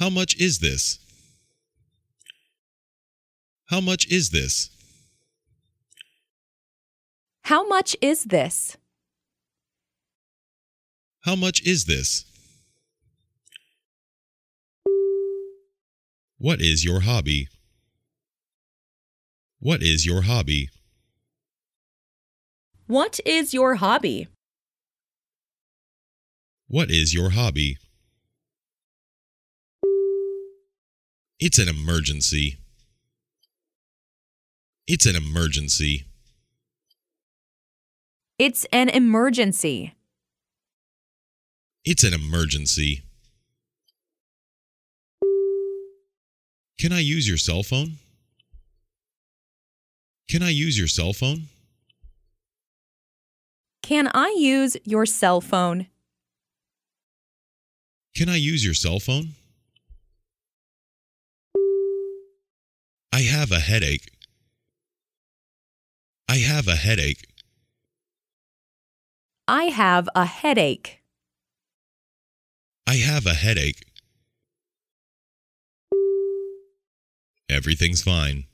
How much is this? How much is this? How much is this? How much is this? What is your hobby? What is your hobby? What is your hobby? What is your hobby? It's an emergency. It's an emergency. It's an emergency. It's an emergency. Can I use your cell phone? Can I use your cell phone? Can I use your cell phone? Can I use your cell phone? have a headache. I have a headache. I have a headache. I have a headache. Everything's fine.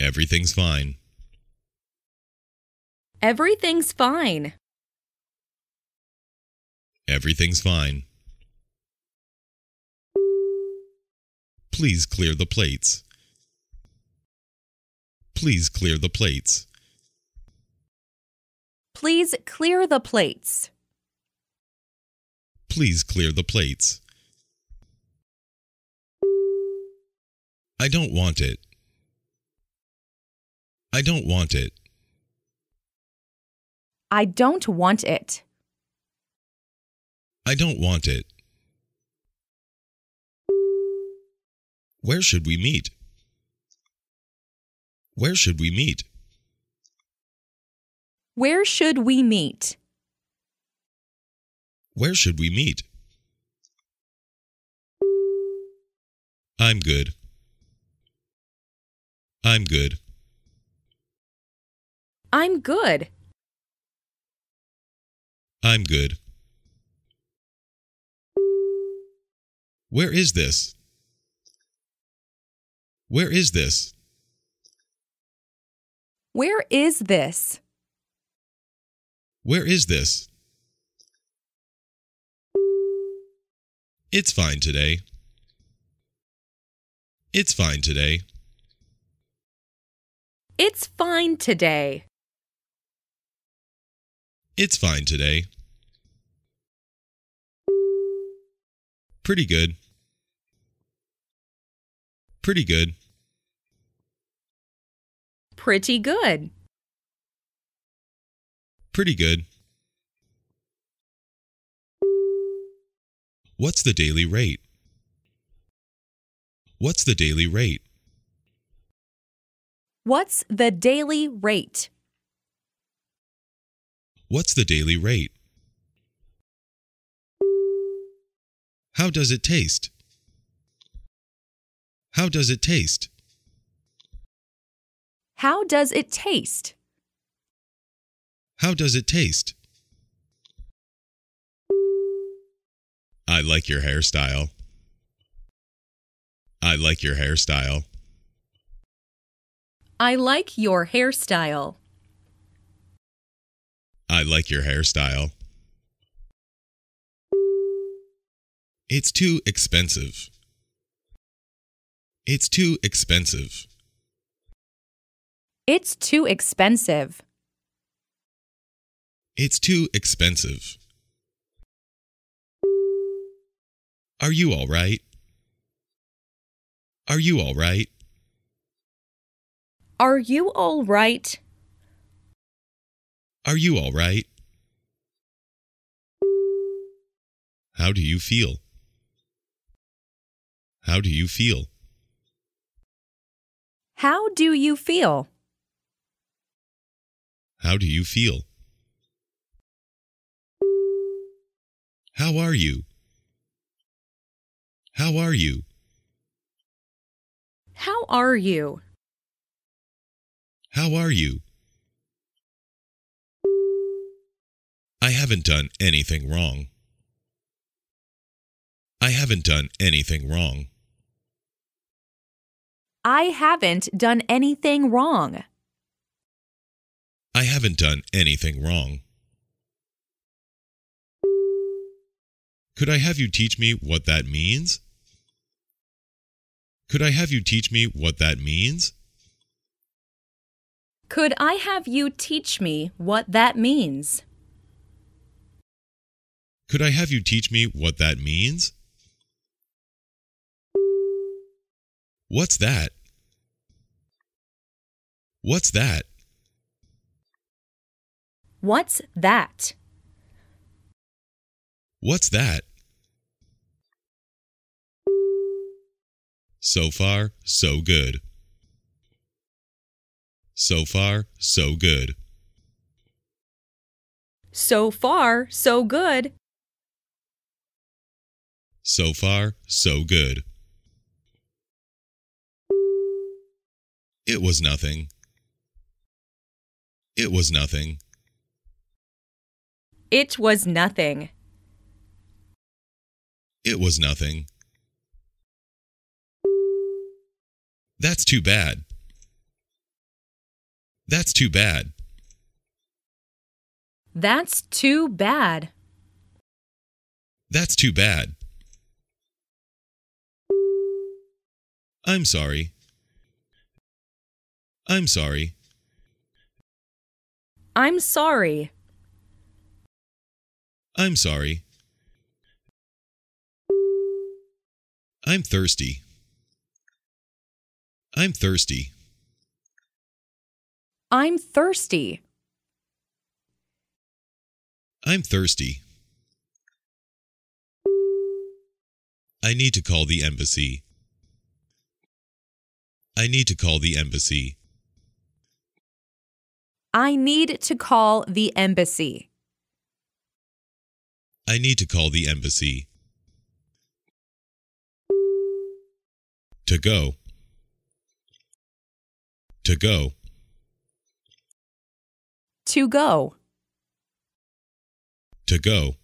Everything's fine. Everything's fine. Everything's fine. Please clear the plates. Please clear the plates. Please clear the plates. Please clear the plates. I don't want it. I don't want it. I don't want it. I don't want it. Where should we meet? Where should we meet? Where should we meet? Where should we meet? I'm good. I'm good. I'm good. I'm good. Where is this? Where is this? Where is this? Where is this? It's fine today. It's fine today. It's fine today. It's fine today. Pretty good. Pretty good. Pretty good. Pretty good. What's the daily rate? What's the daily rate? What's the daily rate? What's the daily rate? How does it taste? How does it taste? How does it taste? How does it taste? I like your hairstyle. I like your hairstyle. I like your hairstyle. I like your hairstyle. It's too expensive. It's too expensive. It's too expensive. It's too expensive. Are you all right? Are you all right? Are you all right? Are you all right? How do you feel? How do you feel? How do you feel? How do you feel? How are you? How are you? How are you? How are you? I haven't done anything wrong. I haven't done anything wrong. I haven't done anything wrong. I haven't done anything wrong. Could I have you teach me what that means? Could I have you teach me what that means? Could I have you teach me what that means? Could I have you teach me what that means? What's that? What's that? What's that? What's that? So far, so good. So far, so good. So far, so good. So far, so good. It was nothing. It was nothing. It was nothing. It was nothing. That's too bad. That's too bad. That's too bad. That's too bad. I'm sorry. I'm sorry. I'm sorry. I'm sorry. I'm thirsty. I'm thirsty. I'm thirsty. I'm thirsty. I need to call the embassy. I need to call the embassy. I need to call the embassy. I need to call the embassy. To go. To go. To go. To go.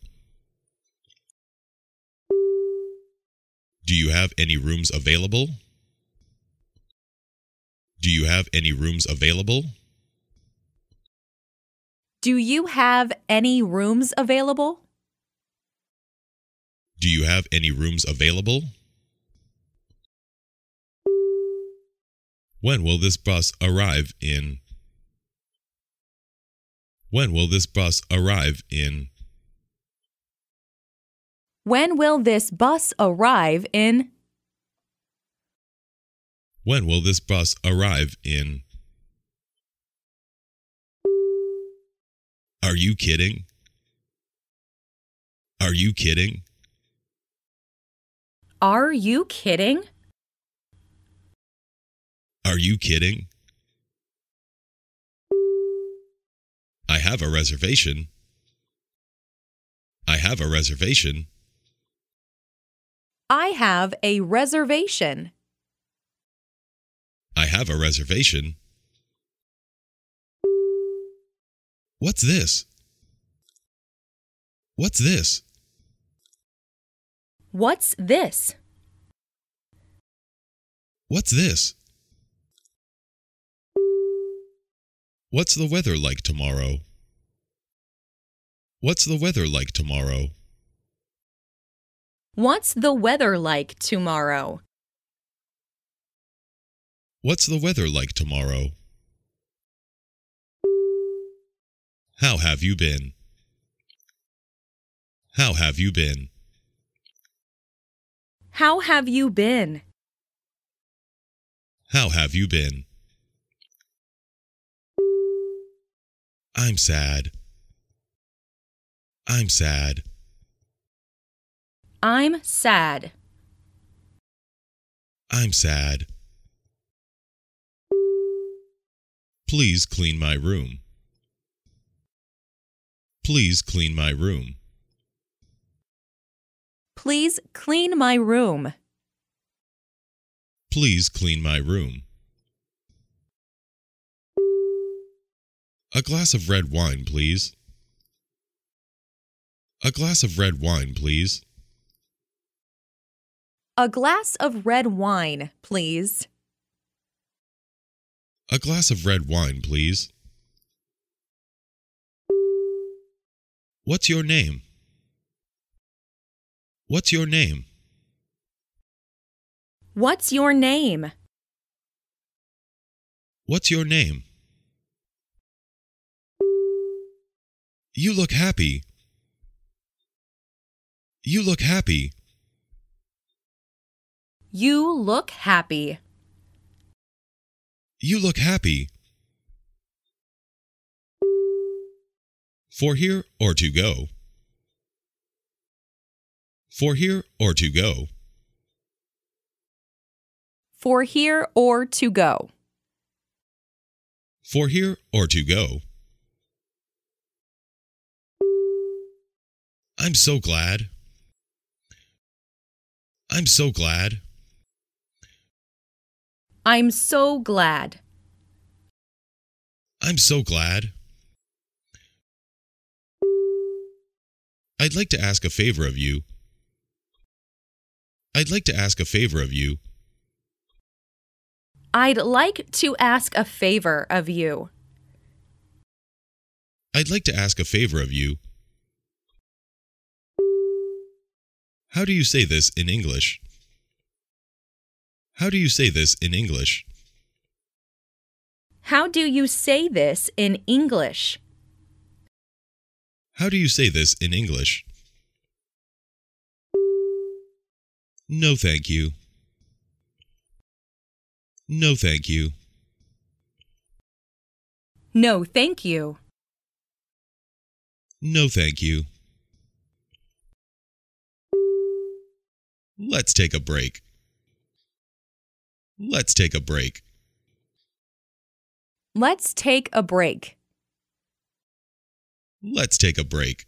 Do you have any rooms available? Do you have any rooms available? Do you have any rooms available? Do you have any rooms available? When will this bus arrive in? When will this bus arrive in? When will this bus arrive in? When will this bus arrive in? Are you kidding? Are you kidding? Are you kidding? Are you kidding? I have a reservation. I have a reservation. I have a reservation. I have a reservation. What's this? What's this? What's this? What's this? What's the weather like tomorrow? What's the weather like tomorrow? What's the weather like tomorrow? What's the weather like tomorrow? How have you been? How have you been? How have you been? How have you been? I'm sad. I'm sad. I'm sad. I'm sad. Please clean my room. Please clean my room. Please clean my room. Please clean my room. A glass of red wine, please. A glass of red wine, please. A glass of red wine, please. A glass of red wine, please. What's your name? What's your name? What's your name? What's your name? You look happy. You look happy. You look happy. You look happy. For here or to go. For here or to go. For here or to go. For here or to go. I'm so glad. I'm so glad. I'm so glad. I'm so glad. I'd like to ask a favor of you. I'd like to ask a favor of you. I'd like to ask a favor of you. I'd like to ask a favor of you. How do you say this in English? How do you say this in English? How do you say this in English? How do you say this in English? No, thank you. No, thank you. No, thank you. No, thank you. Let's take a break. Let's take a break. Let's take a break. Let's take a break.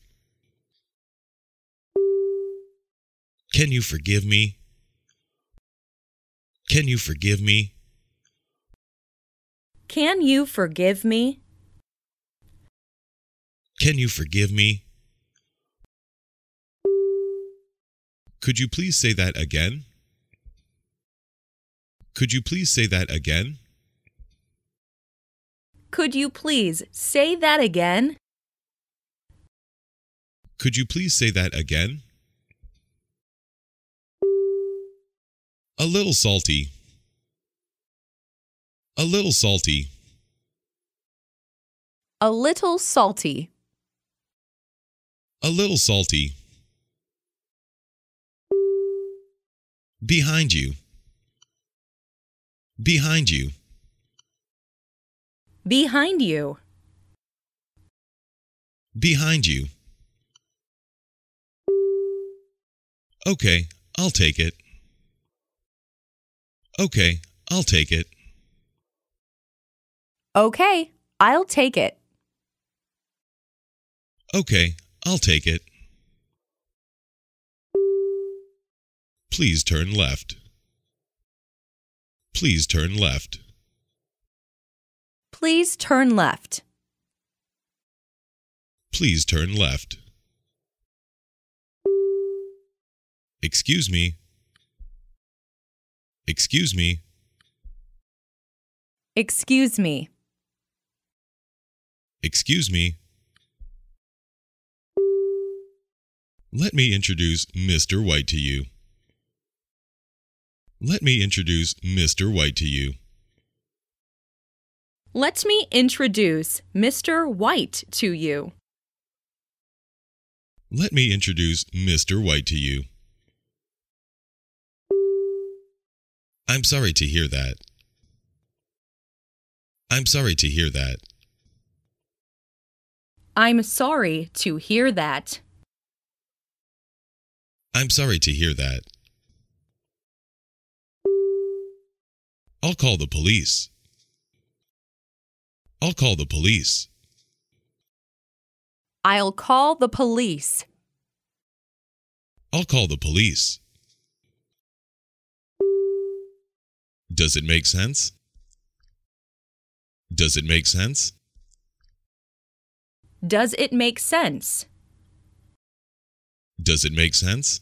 Can you forgive me? Can you forgive me? Can you forgive me? Can you forgive me? Could you please say that again? Could you please say that again? Could you please say that again? Could you please say that again? A little salty. A little salty. A little salty. A little salty. Behind you. Behind you. Behind you. Behind you. Okay, I'll take it. Okay, I'll take it. Okay, I'll take it. Okay, I'll take it. Please turn left. Please turn left. Please turn left. Please turn left. Excuse me. Excuse me. Excuse me. Excuse me. Let me introduce Mr. White to you. Let me introduce Mr. White to you. Let me introduce Mr. White to you. Let me introduce Mr. White to you. I'm sorry to hear that. I'm sorry to hear that. I'm sorry to hear that. I'm sorry to hear that. I'll call the police. I'll call the police. I'll call the police. I'll call the police. Does it make sense? Does it make sense? Does it make sense? Does it make sense?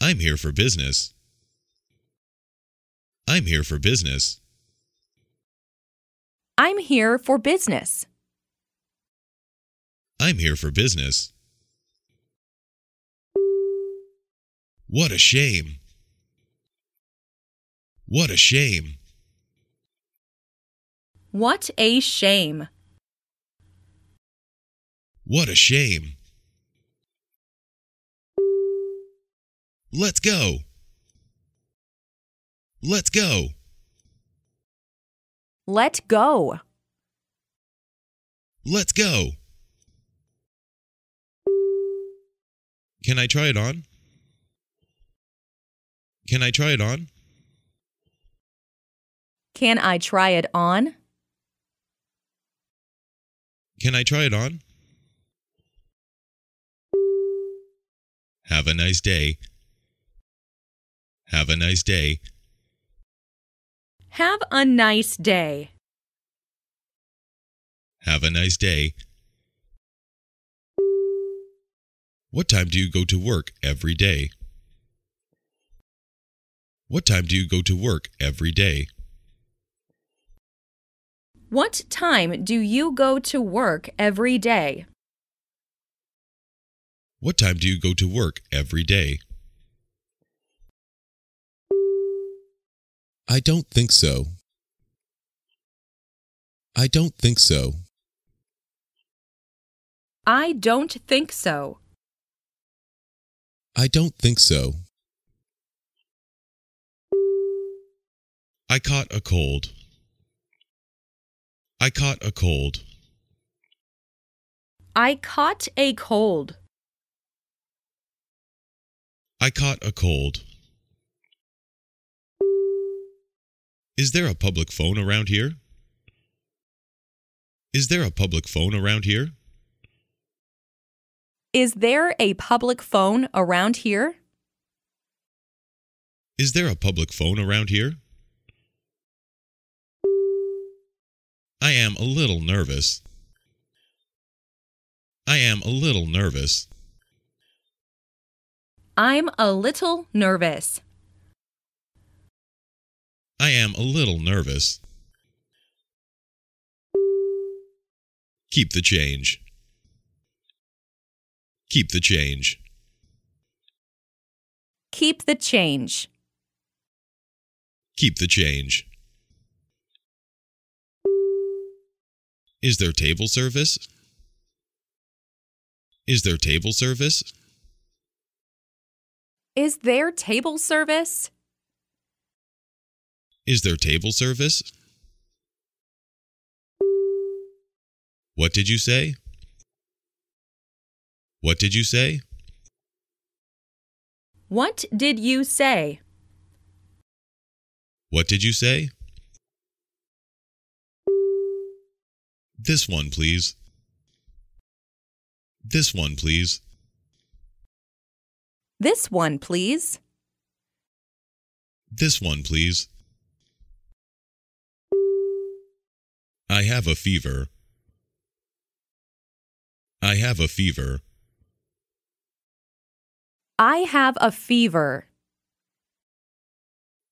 I'm here for business. I'm here for business. I'm here for business. I'm here for business. What a shame. What a shame. What a shame. What a shame. Let's go. Let's go. Let go. Let's go. Can I try it on? Can I try it on? Can I try it on? Can I try it on? Have a nice day. Have a nice day. Have a nice day. Have a nice day. What time do you go to work every day? What time do you go to work every day? What time do you go to work every day? What time do you go to work every day? I don't think so. I don't think so. I don't think so. I don't think so. I caught a cold. I caught a cold. I caught a cold. I caught a cold. Is there a public phone around here? Is there a public phone around here? Is there a public phone around here? Is there a public phone around here? I am a little nervous. I am a little nervous. I'm a little nervous. I am a little nervous. Keep the change. Keep the change. Keep the change. Keep the change. Is there table service? Is there table service? Is there table service? Is there table service? What did you say? What did you say? What did you say? What did you say? This one, please. This one, please. This one, please. This one, please. I have a fever. I have a fever. I have a fever.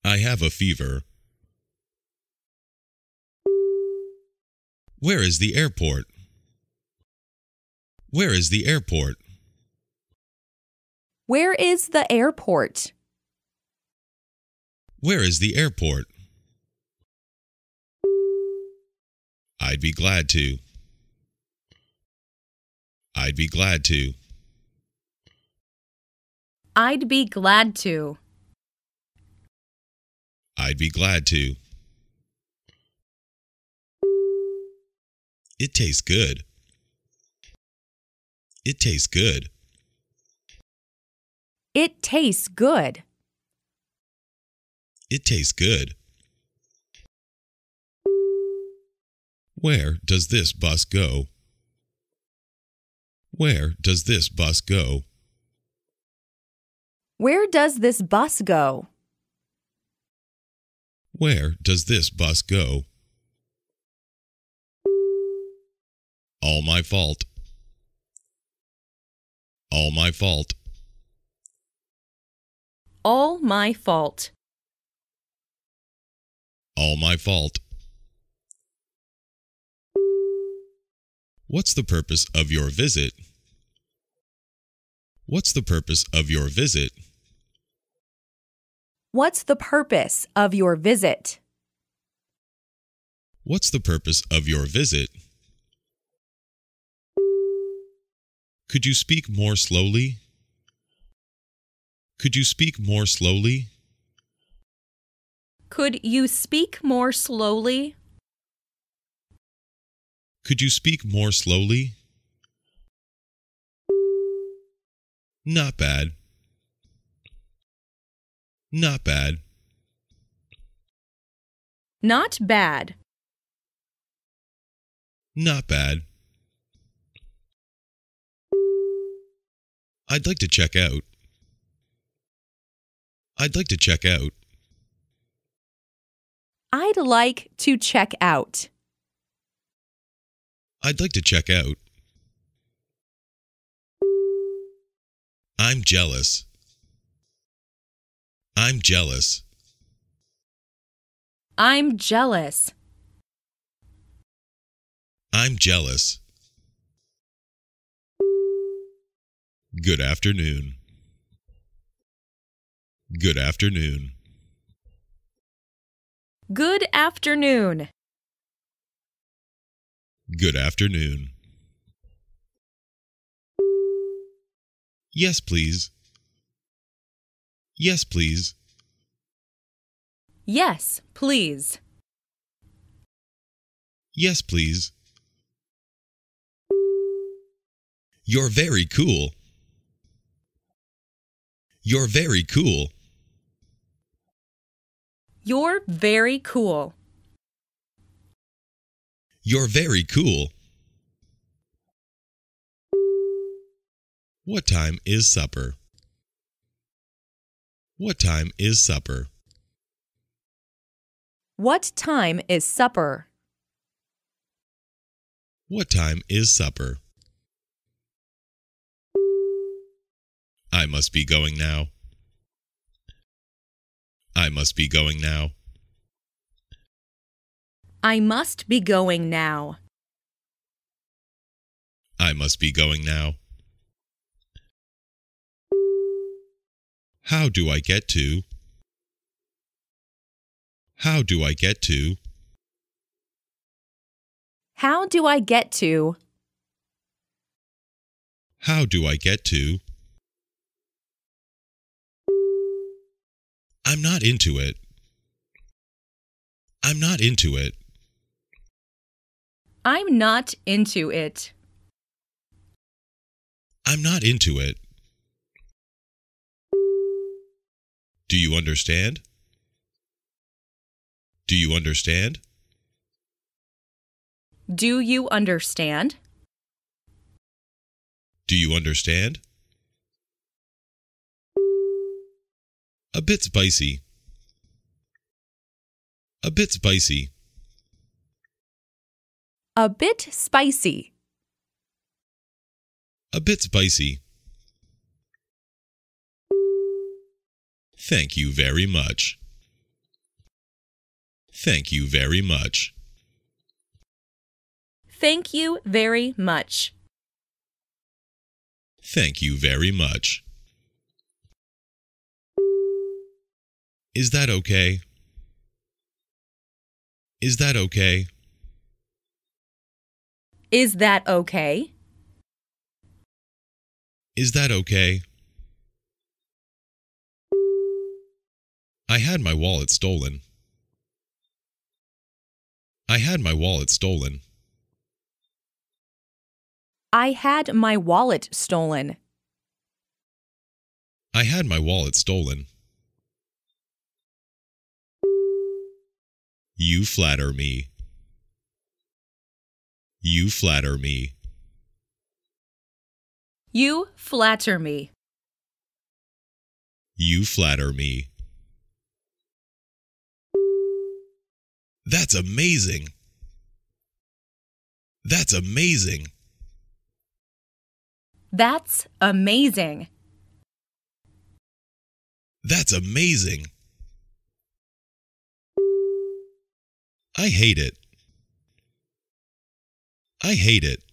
I have a fever. Where is the airport? Where is the airport? Where is the airport? Where is the airport? I'd be glad to. I'd be glad to. I'd be glad to. I'd be glad to. It tastes good. It tastes good. It tastes good. It tastes good. Where does this bus go? Where does this bus go? Where does this bus go? Where does this bus go? All my fault. All my fault. All my fault. All my fault. What's the purpose of your visit? What's the purpose of your visit? What's the purpose of your visit? What's the purpose of your visit? Could you speak more slowly? Could you speak more slowly? Could you speak more slowly? Could you speak more slowly? Not bad. Not bad. Not bad. Not bad. I'd like to check out. I'd like to check out. I'd like to check out. I'd like to check out. I'm jealous. I'm jealous. I'm jealous. I'm jealous. Good afternoon. Good afternoon. Good afternoon. Good afternoon. Yes, please. Yes, please. Yes, please. Yes, please. You're very cool. You're very cool. You're very cool. You're very cool. What time is supper? What time is supper? What time is supper? What time is supper? I must be going now. I must be going now. I must be going now. I must be going now. How do I get to? How do I get to? How do I get to? How do I get to? I'm not into it. I'm not into it. I'm not into it. I'm not into it. Do you understand? Do you understand? Do you understand? Do you understand? A bit spicy. A bit spicy. A bit spicy. A bit spicy. Thank you very much. Thank you very much. Thank you very much. Thank you very much. Is that okay? Is that okay? Is that okay? Is that okay? I had my wallet stolen. I had my wallet stolen. I had my wallet stolen. I had my wallet stolen. You flatter me. You flatter me. You flatter me. You flatter me. That's amazing. That's amazing. That's amazing. That's amazing. I hate it. I hate it.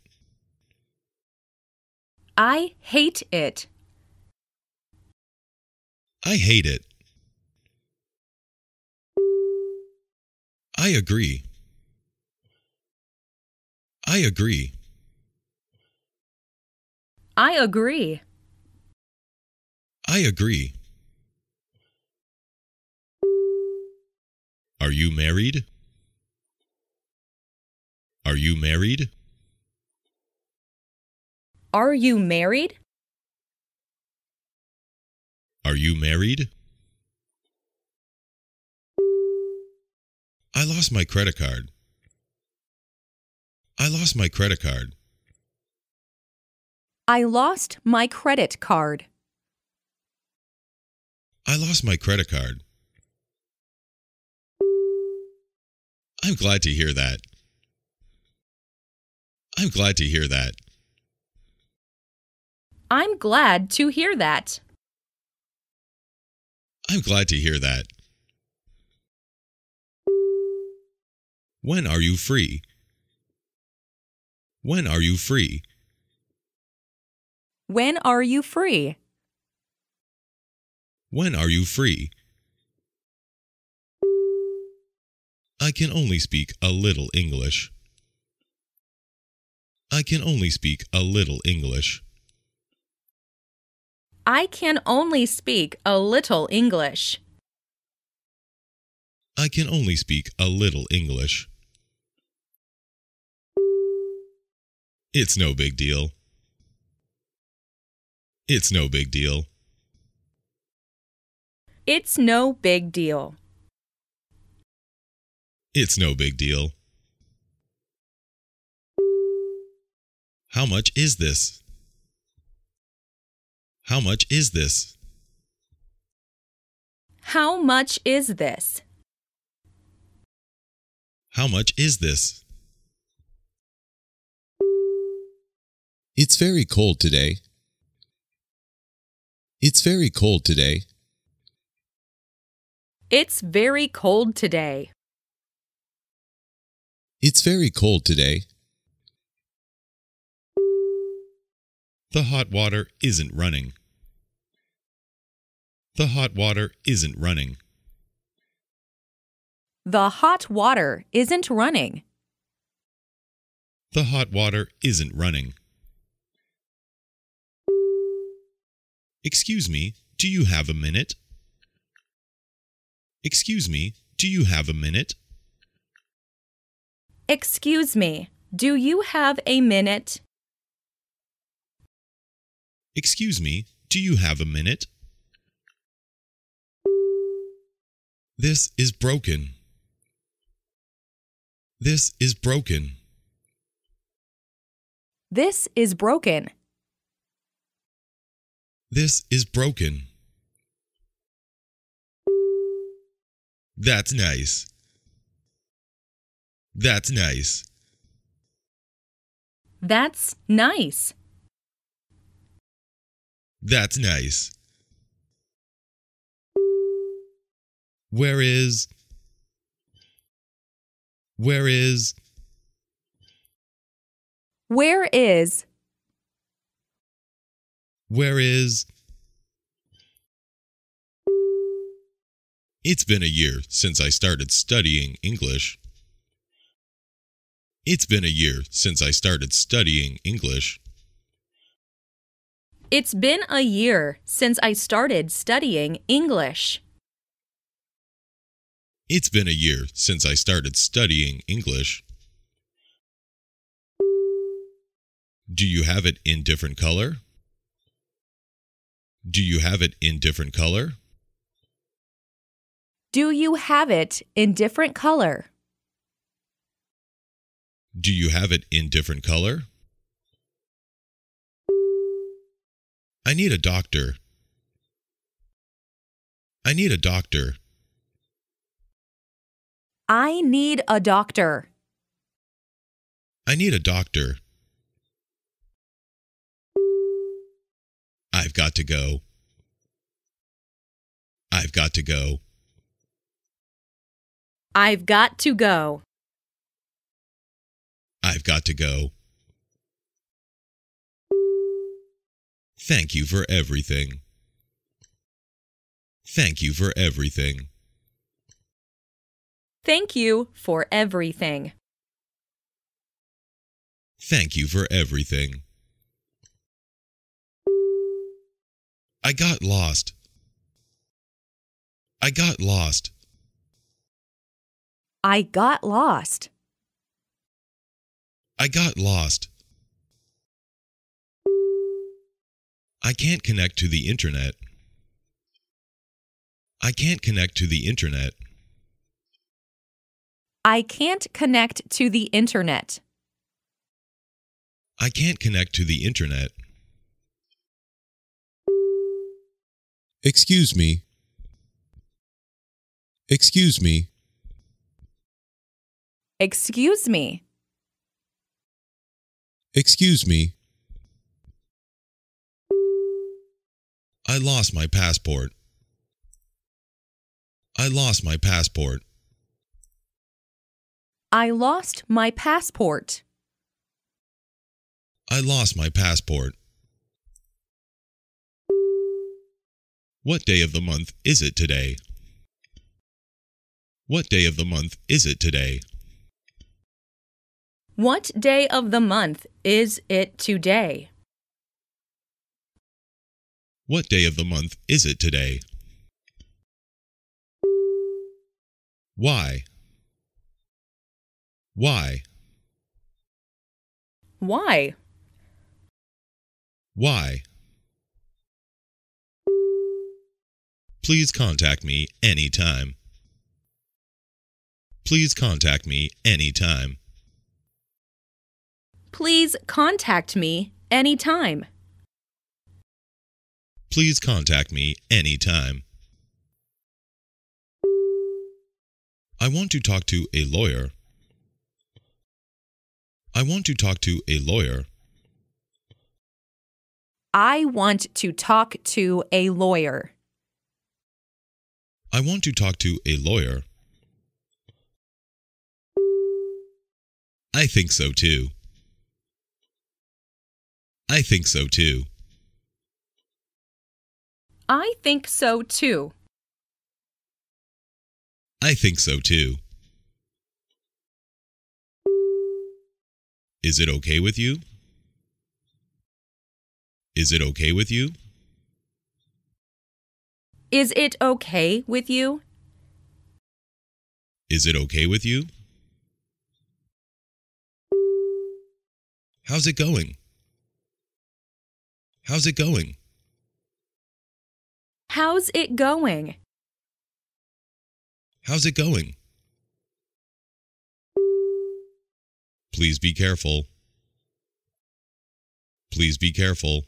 I hate it. I hate it. I agree. I agree. I agree. I agree. Are you married? Are you married? Are you married? Are you married? I lost my credit card. I lost my credit card. I lost my credit card. I lost my credit card. I'm glad to hear that. I'm glad to hear that. I'm glad to hear that. I'm glad to hear that. When are you free? When are you free? When are you free? When are you free? I can only speak a little English. I can only speak a little English. I can only speak a little English. I can only speak a little English. It's no big deal. It's no big deal. It's no big deal. It's no big deal. How much is this? How much is this? How much is this? How much is this? It's very cold today. It's very cold today. It's very cold today. It's very cold today. The hot water isn't running. The hot water isn't running. The hot water isn't running. The hot water isn't running. Excuse me, do you have a minute? Excuse me, do you have a minute? Excuse me, do you have a minute? Excuse me, do you have a minute? This is broken. This is broken. This is broken. This is broken. That's nice. That's nice. That's nice. That's nice. Where is. Where is. Where is. Where is. It's been a year since I started studying English. It's been a year since I started studying English. It's been a year since I started studying English. It's been a year since I started studying English. Do you have it in different color? Do you have it in different color? Do you have it in different color? Do you have it in different color? I need a doctor. I need a doctor. I need a doctor. I need a doctor. I've got to go. I've got to go. I've got to go. I've got to go. Thank you for everything. Thank you for everything. Thank you for everything. Thank you for everything. I got lost. I got lost. I got lost. I got lost. I can't connect to the internet. I can't connect to the internet. I can't connect to the internet. I can't connect to the internet. Excuse me. Excuse me. Excuse me. Excuse me. I lost my passport. I lost my passport. I lost my passport. I lost my passport. What day of the month is it today? What day of the month is it today? What day of the month is it today? What day of the month is it today? Why? Why? Why? Why? Please contact me anytime. Please contact me anytime. Please contact me anytime please contact me anytime. I want to talk to a lawyer. I want to talk to a lawyer. I want to talk to a lawyer. I want to talk to a lawyer. I think so too. I think so too. I think so too. I think so too. Is it okay with you? Is it okay with you? Is it okay with you? Is it okay with you? How's it going? How's it going? How's it going? How's it going? Please be careful. Please be careful.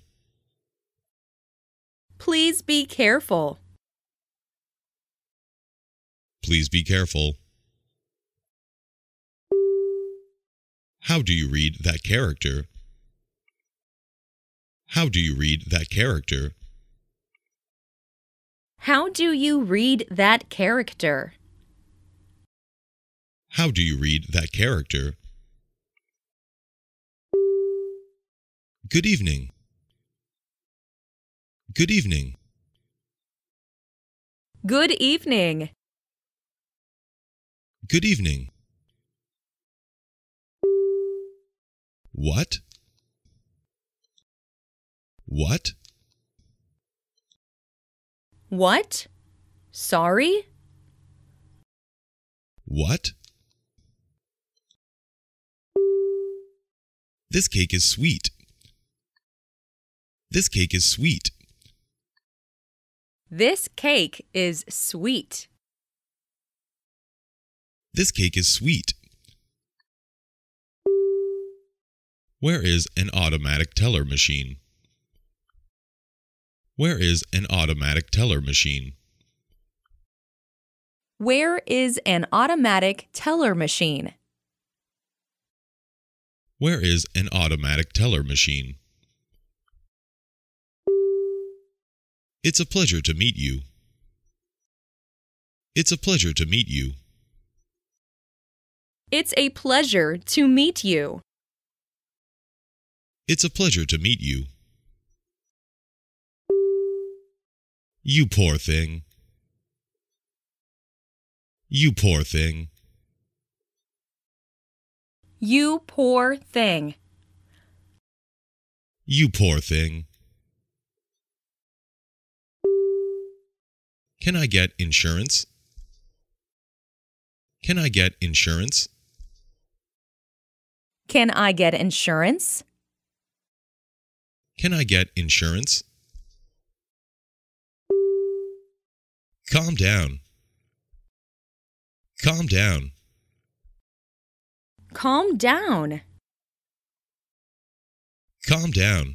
Please be careful. Please be careful. How do you read that character? How do you read that character? How do you read that character? How do you read that character? Good evening. Good evening. Good evening. Good evening. What? What? What? Sorry? What? This cake is sweet. This cake is sweet. This cake is sweet. This cake is sweet. Where is an automatic teller machine? Where is an automatic teller machine? Where is an automatic teller machine? Where is an automatic teller machine? It's a pleasure to meet you. It's a pleasure to meet you. It's a pleasure to meet you. It's a pleasure to meet you. You poor thing. You poor thing. You poor thing. You poor thing. Can I get insurance? Can I get insurance? Can I get insurance? Can I get insurance? Calm down. Calm down. Calm down. Calm down.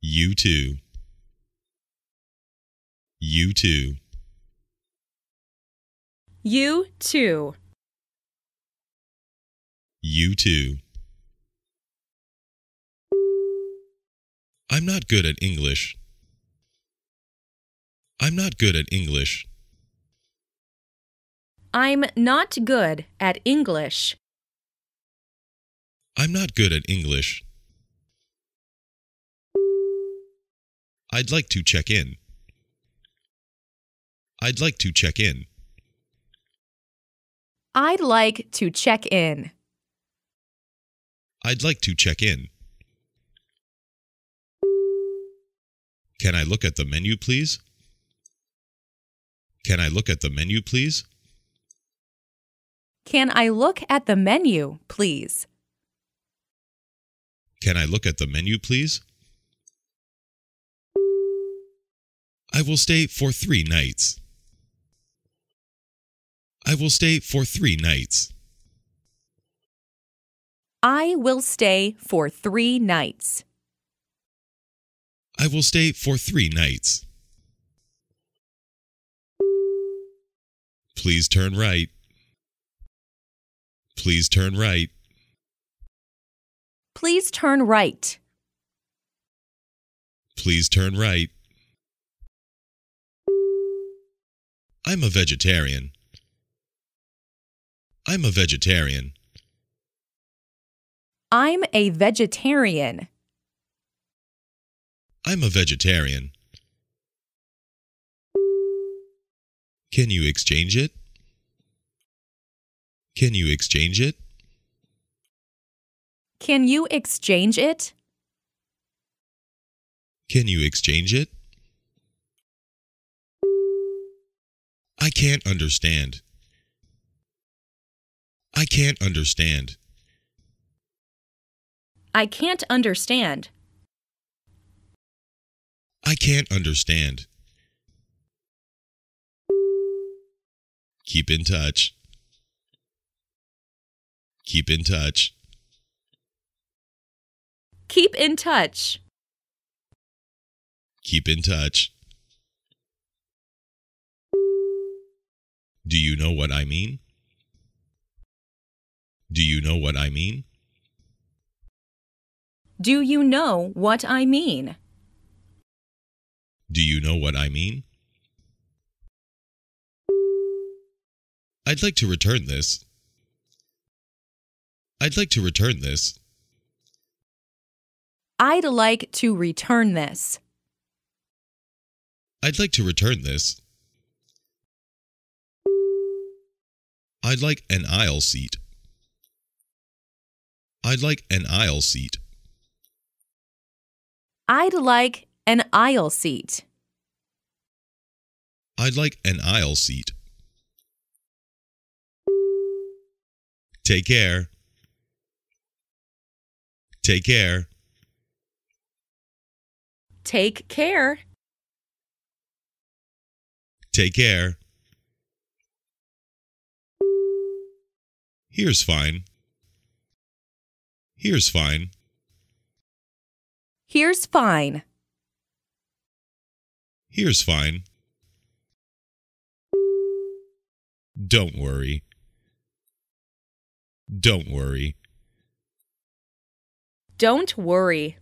You too. You too. You too. You too. I'm not good at English. I'm not good at English. I'm not good at English. I'm not good at English. I'd like to check in. I'd like to check in. I'd like to check in. I'd like to check in. Can I look at the menu, please? Can I look at the menu, please? Can I look at the menu, please? Can I look at the menu, please? I will stay for three nights. I will stay for three nights. I will stay for three nights. I will stay for three nights. Please turn right. Please turn right. Please turn right. Please turn right. I'm a vegetarian. I'm a vegetarian. I'm a vegetarian. I'm a vegetarian. Can you exchange it? Can you exchange it? Can you exchange it? Can you exchange it? I can't understand. I can't understand. I can't understand. I can't understand. Keep in touch. Keep in touch. Keep in touch. Keep in touch. Do you know what I mean? Do you know what I mean? Do you know what I mean? Do you know what I mean? I'd like to return this. I'd like to return this. I'd like to return this. I'd like to return this. I'd like an aisle seat. I'd like an aisle seat. I'd like an aisle seat. I'd like an aisle seat. Take care. Take care. Take care. Take care. Here's fine. Here's fine. Here's fine. Here's fine. Don't worry. Don't worry. Don't worry.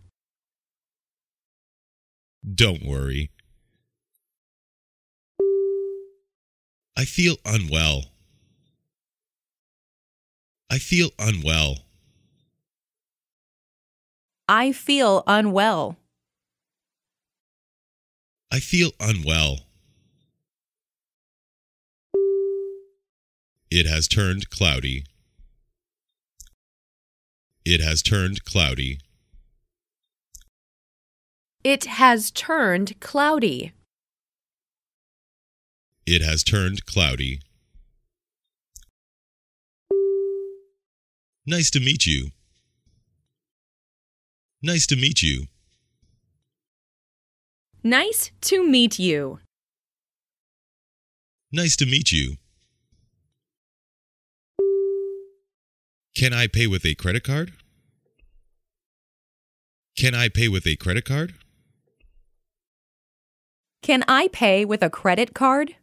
Don't worry. I feel unwell. I feel unwell. I feel unwell. I feel unwell. It has turned cloudy. It has turned cloudy. It has turned cloudy. It has turned cloudy. Nice to meet you. Nice to meet you. Nice to meet you. Nice to meet you. Can I pay with a credit card? Can I pay with a credit card? Can I pay with a credit card?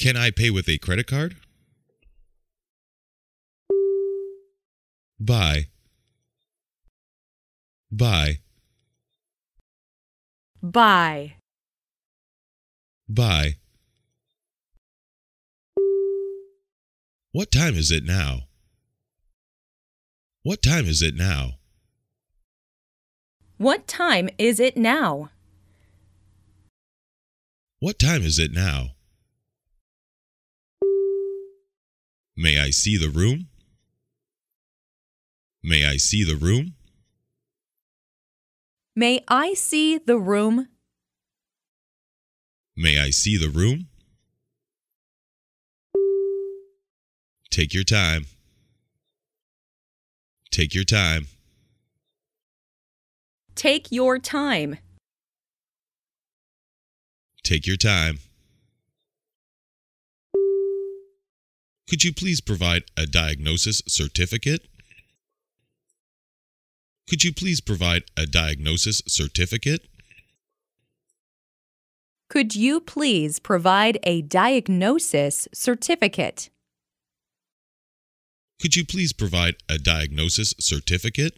Can I pay with a credit card? Buy. Buy. Buy. Buy. What time is it now? What time is it now? What time is it now? What time is it now? May I see the room? May I see the room? May I see the room? May I see the room? Take your time. Take your time. Take your time. Take your time. Could you please provide a diagnosis certificate? Could you please provide a diagnosis certificate? Could you please provide a diagnosis certificate? Could you please provide a diagnosis certificate?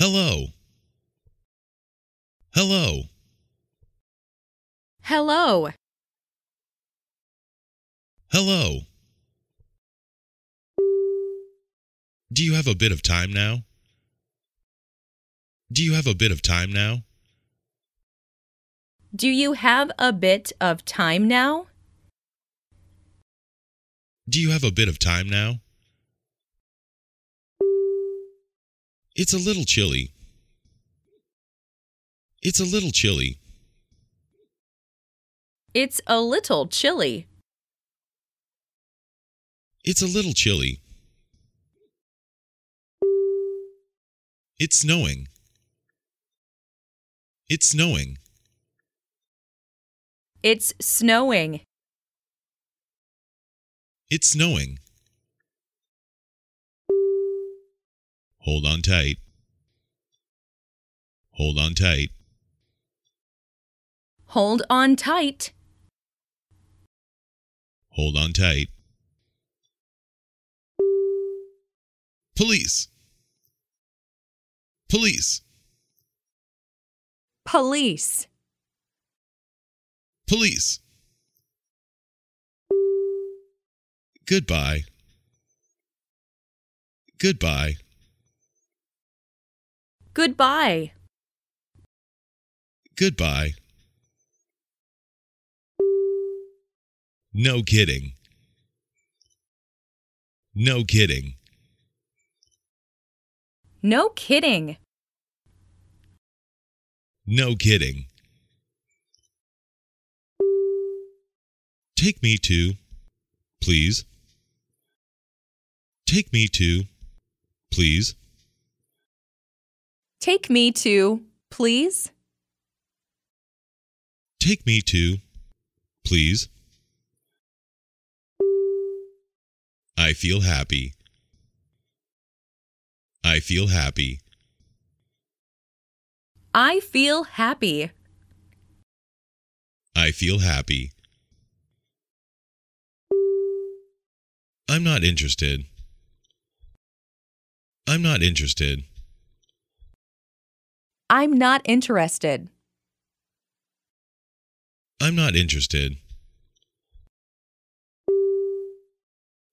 Hello. Hello. Hello. Hello. Do you have a bit of time now? Do you have a bit of time now? Do you have a bit of time now? Do you have a bit of time now? It's a little chilly. It's a little chilly. It's a little chilly. It's a little chilly. It's snowing. It's snowing. It's snowing. It's snowing. Hold on tight. Hold on tight. Hold on tight. Hold on tight. Police. Police. Police. Police. Goodbye. Goodbye. Goodbye. Goodbye. No kidding. No kidding. No kidding. No kidding. Take me to, please. Take me to, please. Take me to, please. Take me to, please. I feel happy. I feel happy. I feel happy. I feel happy. I'm not interested. I'm not interested. I'm not interested. I'm not interested.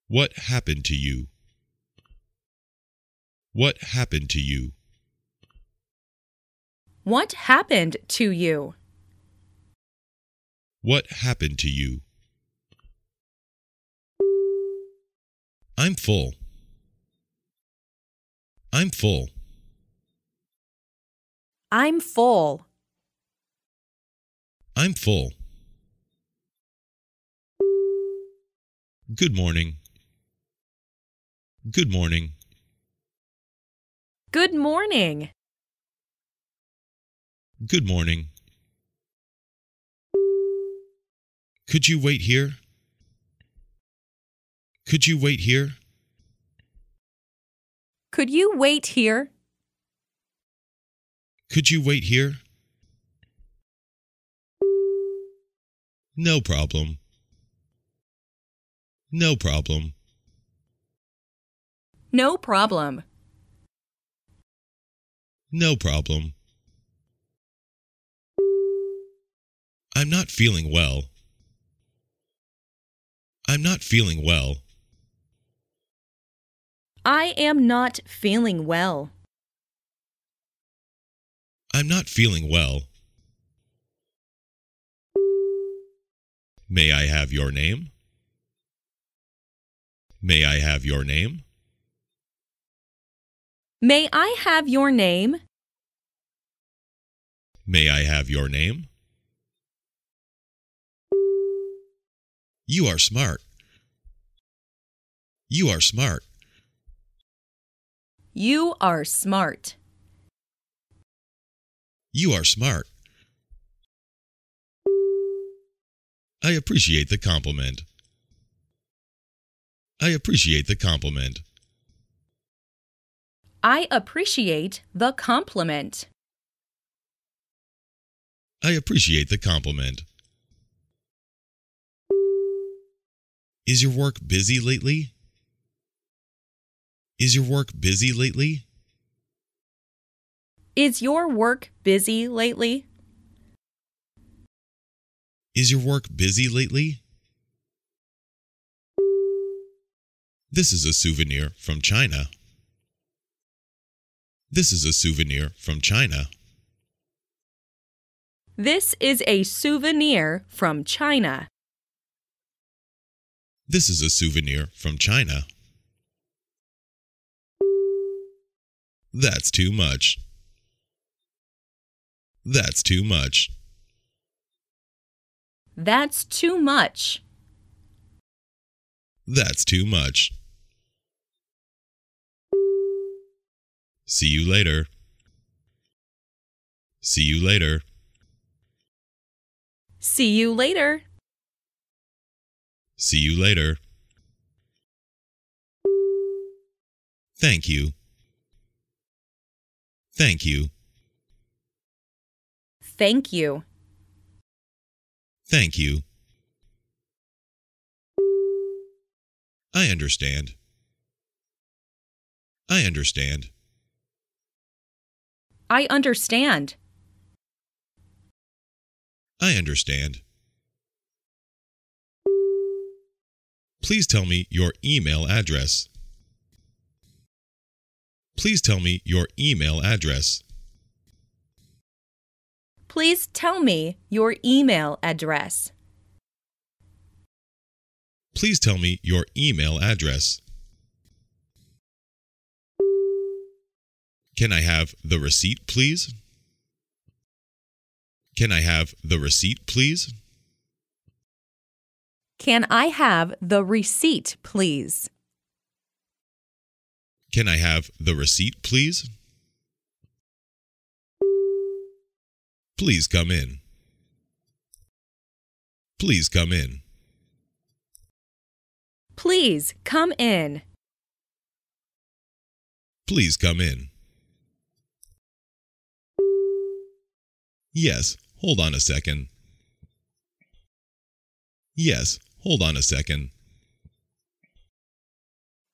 What happened to you? What happened to you? What happened to you? What happened to you? I'm full. I'm full. I'm full. I'm full. Good morning. Good morning. Good morning. Good morning. Could you wait here? Could you wait here? Could you wait here? Could you wait here? No problem. No problem. No problem. No problem. I'm not feeling well. I'm not feeling well. I am not feeling well. I'm not feeling well. May I have your name? May I have your name? May I have your name? May I have your name? You are smart. You are smart. You are smart. You are smart. I appreciate the compliment. I appreciate the compliment. I appreciate the compliment. I appreciate the compliment. Is your work busy lately? Is your work busy lately? Is your work busy lately? Is your work busy lately? This is a souvenir from China. This is a souvenir from China. This is a souvenir from China. This is a souvenir from China. That's too much. That's too much. That's too much. That's too much. See you later. See you later. See you later. See you later. Thank you. Thank you. Thank you. Thank you. I understand. I understand. I understand. I understand. Please tell me your email address. Please tell me your email address. Please tell me your email address. Please tell me your email address. Can I have the receipt, please? Can I have the receipt, please? Can I have the receipt, please? Can I have the receipt, please? Please come in. Please come in. Please come in. Please come in. Yes, hold on a second. Yes, hold on a second.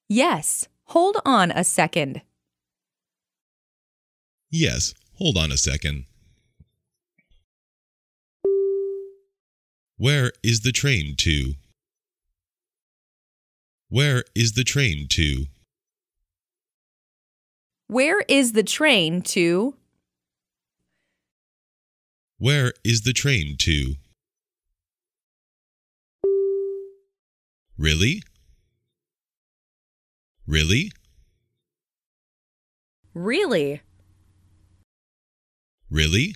Yes, Hold on a second. Yes, hold on a second. Where is the train to? Where is the train to? Where is the train to? Where is the train to? Really? Really? Really? Really?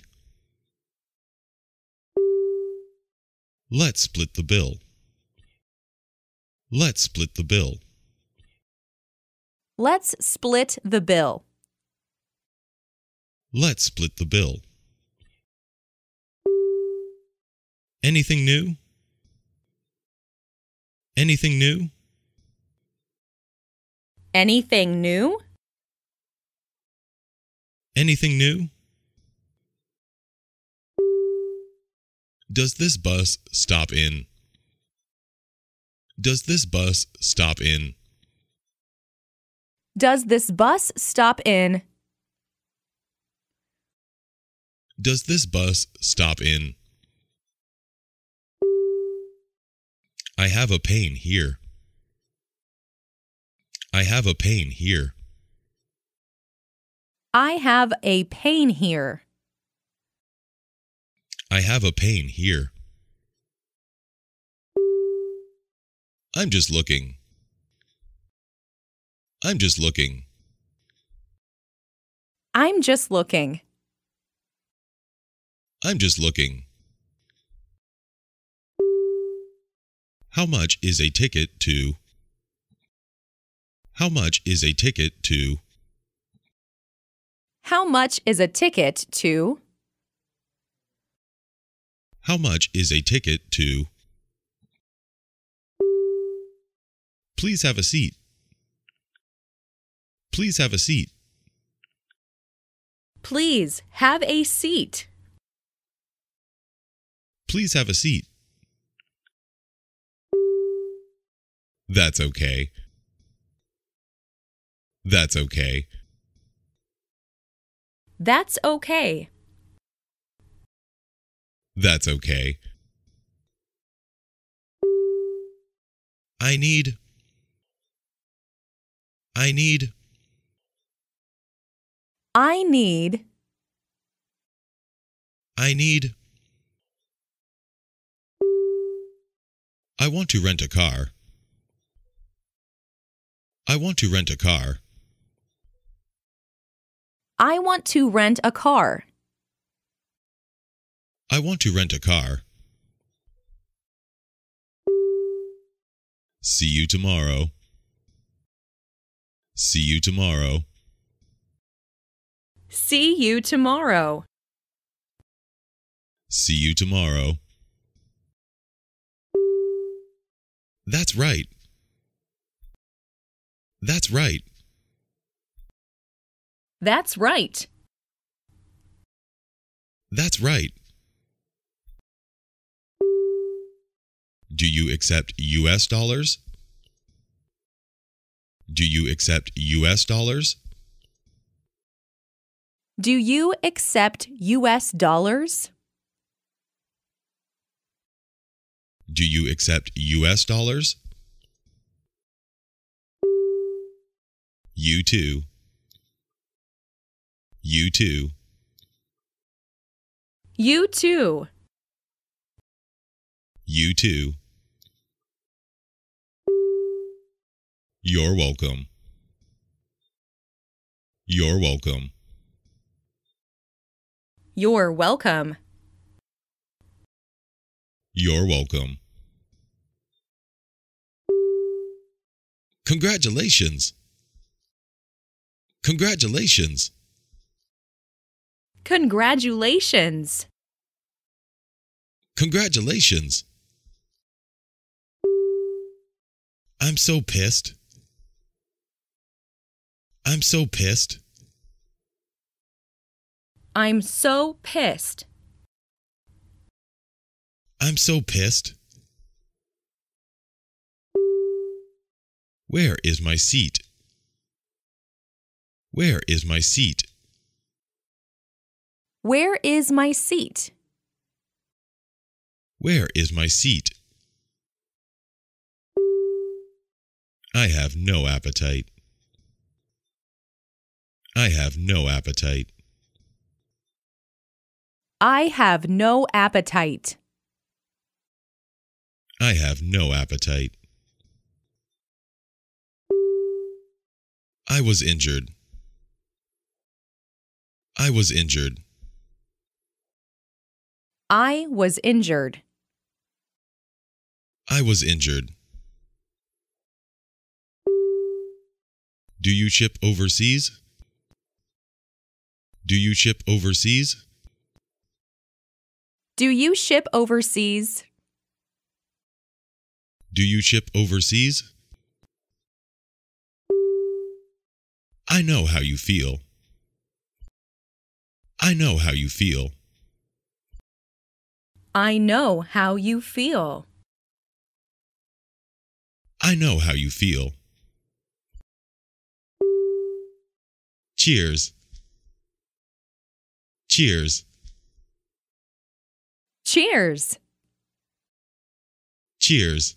Let's split the bill. Let's split the bill. Let's split the bill. Let's split the bill. Anything new? Anything new? Anything new? Anything new? Does this bus stop in? Does this bus stop in? Does this bus stop in? Does this bus stop in? I have a pain here. I have a pain here. I have a pain here. I have a pain here. I'm just looking. I'm just looking. I'm just looking. I'm just looking. How much is a ticket to how much is a ticket to? How much is a ticket to? How much is a ticket to? Please have a seat. Please have a seat. Please have a seat. Please have a seat. That's okay. That's okay. That's okay. That's okay. I need. I need. I need. I need. I want to rent a car. I want to rent a car. I want to rent a car. I want to rent a car. See you tomorrow. See you tomorrow. See you tomorrow. See you tomorrow. That's right. That's right. That's right. That's right. Do you accept US dollars? Do you accept US dollars? Do you accept US dollars? Do you accept US dollars? You too. You too. You too. You too. You're welcome. You're welcome. You're welcome. You're welcome. Congratulations. Congratulations. Congratulations. Congratulations. I'm so pissed. I'm so pissed. I'm so pissed. I'm so pissed. Where is my seat? Where is my seat? Where is my seat? Where is my seat? I have no appetite. I have no appetite. I have no appetite. I have no appetite. I was injured. I was injured. I was injured. I was injured. Do you ship overseas? Do you ship overseas? Do you ship overseas? Do you ship overseas? I know how you feel. I know how you feel. I know how you feel. I know how you feel. Cheers. Cheers. Cheers. Cheers.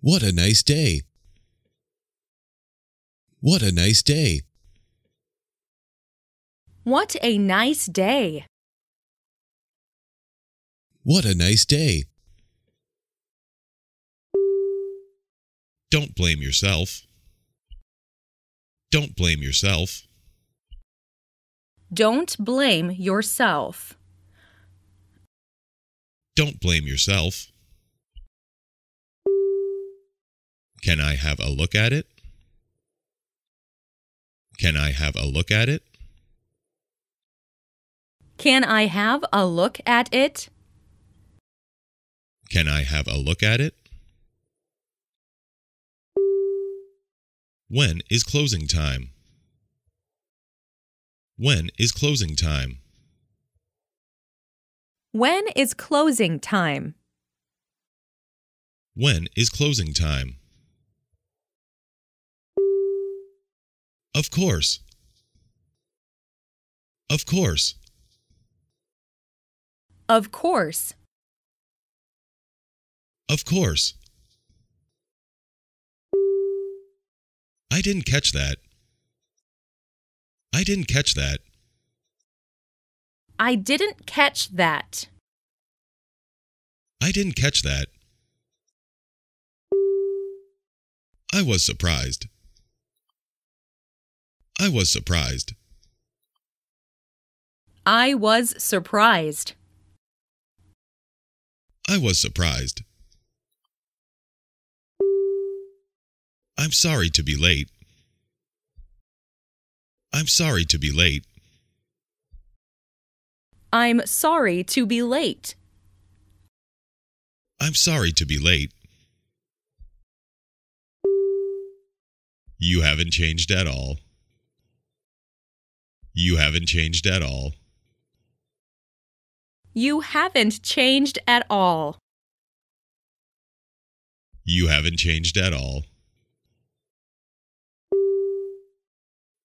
What a nice day. What a nice day. What a nice day! What a nice day! Don't blame yourself. Don't blame yourself. Don't blame yourself. Don't blame yourself. Can I have a look at it? Can I have a look at it? Can I have a look at it? Can I have a look at it? When is closing time? When is closing time? When is closing time? When is closing time? Of course. Of course. Of course. Of course. I didn't catch that. I didn't catch that. I didn't catch that. I didn't catch that. I was surprised. I was surprised. I was surprised. I was surprised. I'm sorry to be late. I'm sorry to be late. I'm sorry to be late. I'm sorry to be late. You haven't changed at all. You haven't changed at all. You haven't changed at all. You haven't changed at all.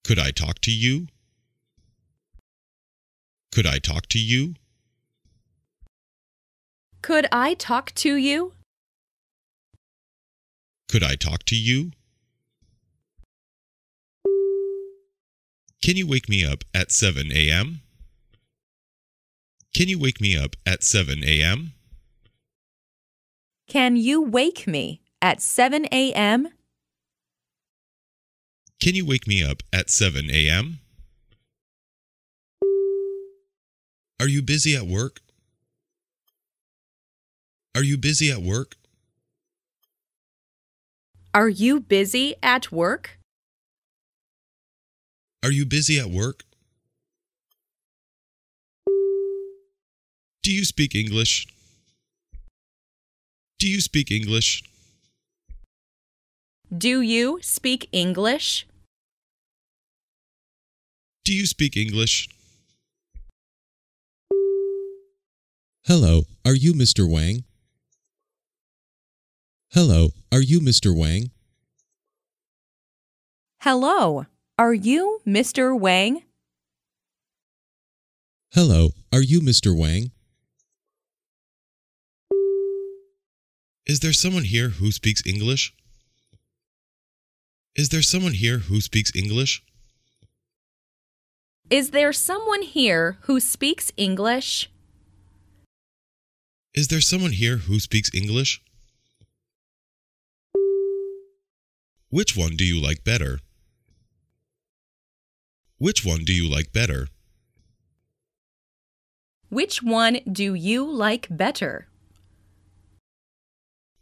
Could I talk to you? Could I talk to you? Could I talk to you? Could I talk to you? Can you wake me up at 7 a.m.? Can you wake me up at 7 a.m.? Can you wake me at 7 a.m.? Can you wake me up at 7 a.m.? Are you busy at work? Are you busy at work? Are you busy at work? Are you busy at work? Do you speak English? Do you speak English? Do you speak English? Do you speak English? Hello, are you Mr. Wang? Hello, are you Mr. Wang? Hello, are you Mr. Wang? Hello, are you Mr. Wang? Is there someone here who speaks English? Is there someone here who speaks English? Is there someone here who speaks English? Is there someone here who speaks English? Which one do you like better? Which one do you like better? Which one do you like better?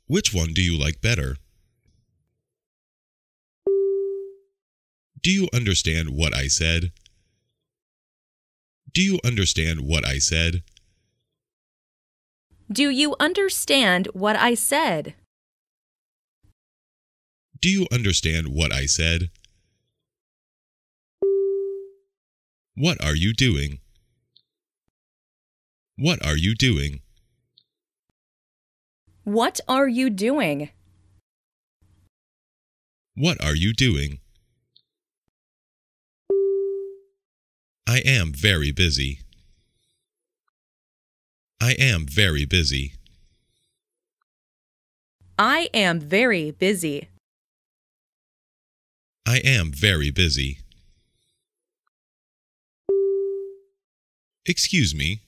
Which one do you like better? Do you understand what I said? Do you understand what I said? Do you understand what I said? Do you understand what I said? What are you doing? What are you doing? What are you doing? What are you doing? I am very busy. I am very busy. I am very busy. I am very busy. Excuse me.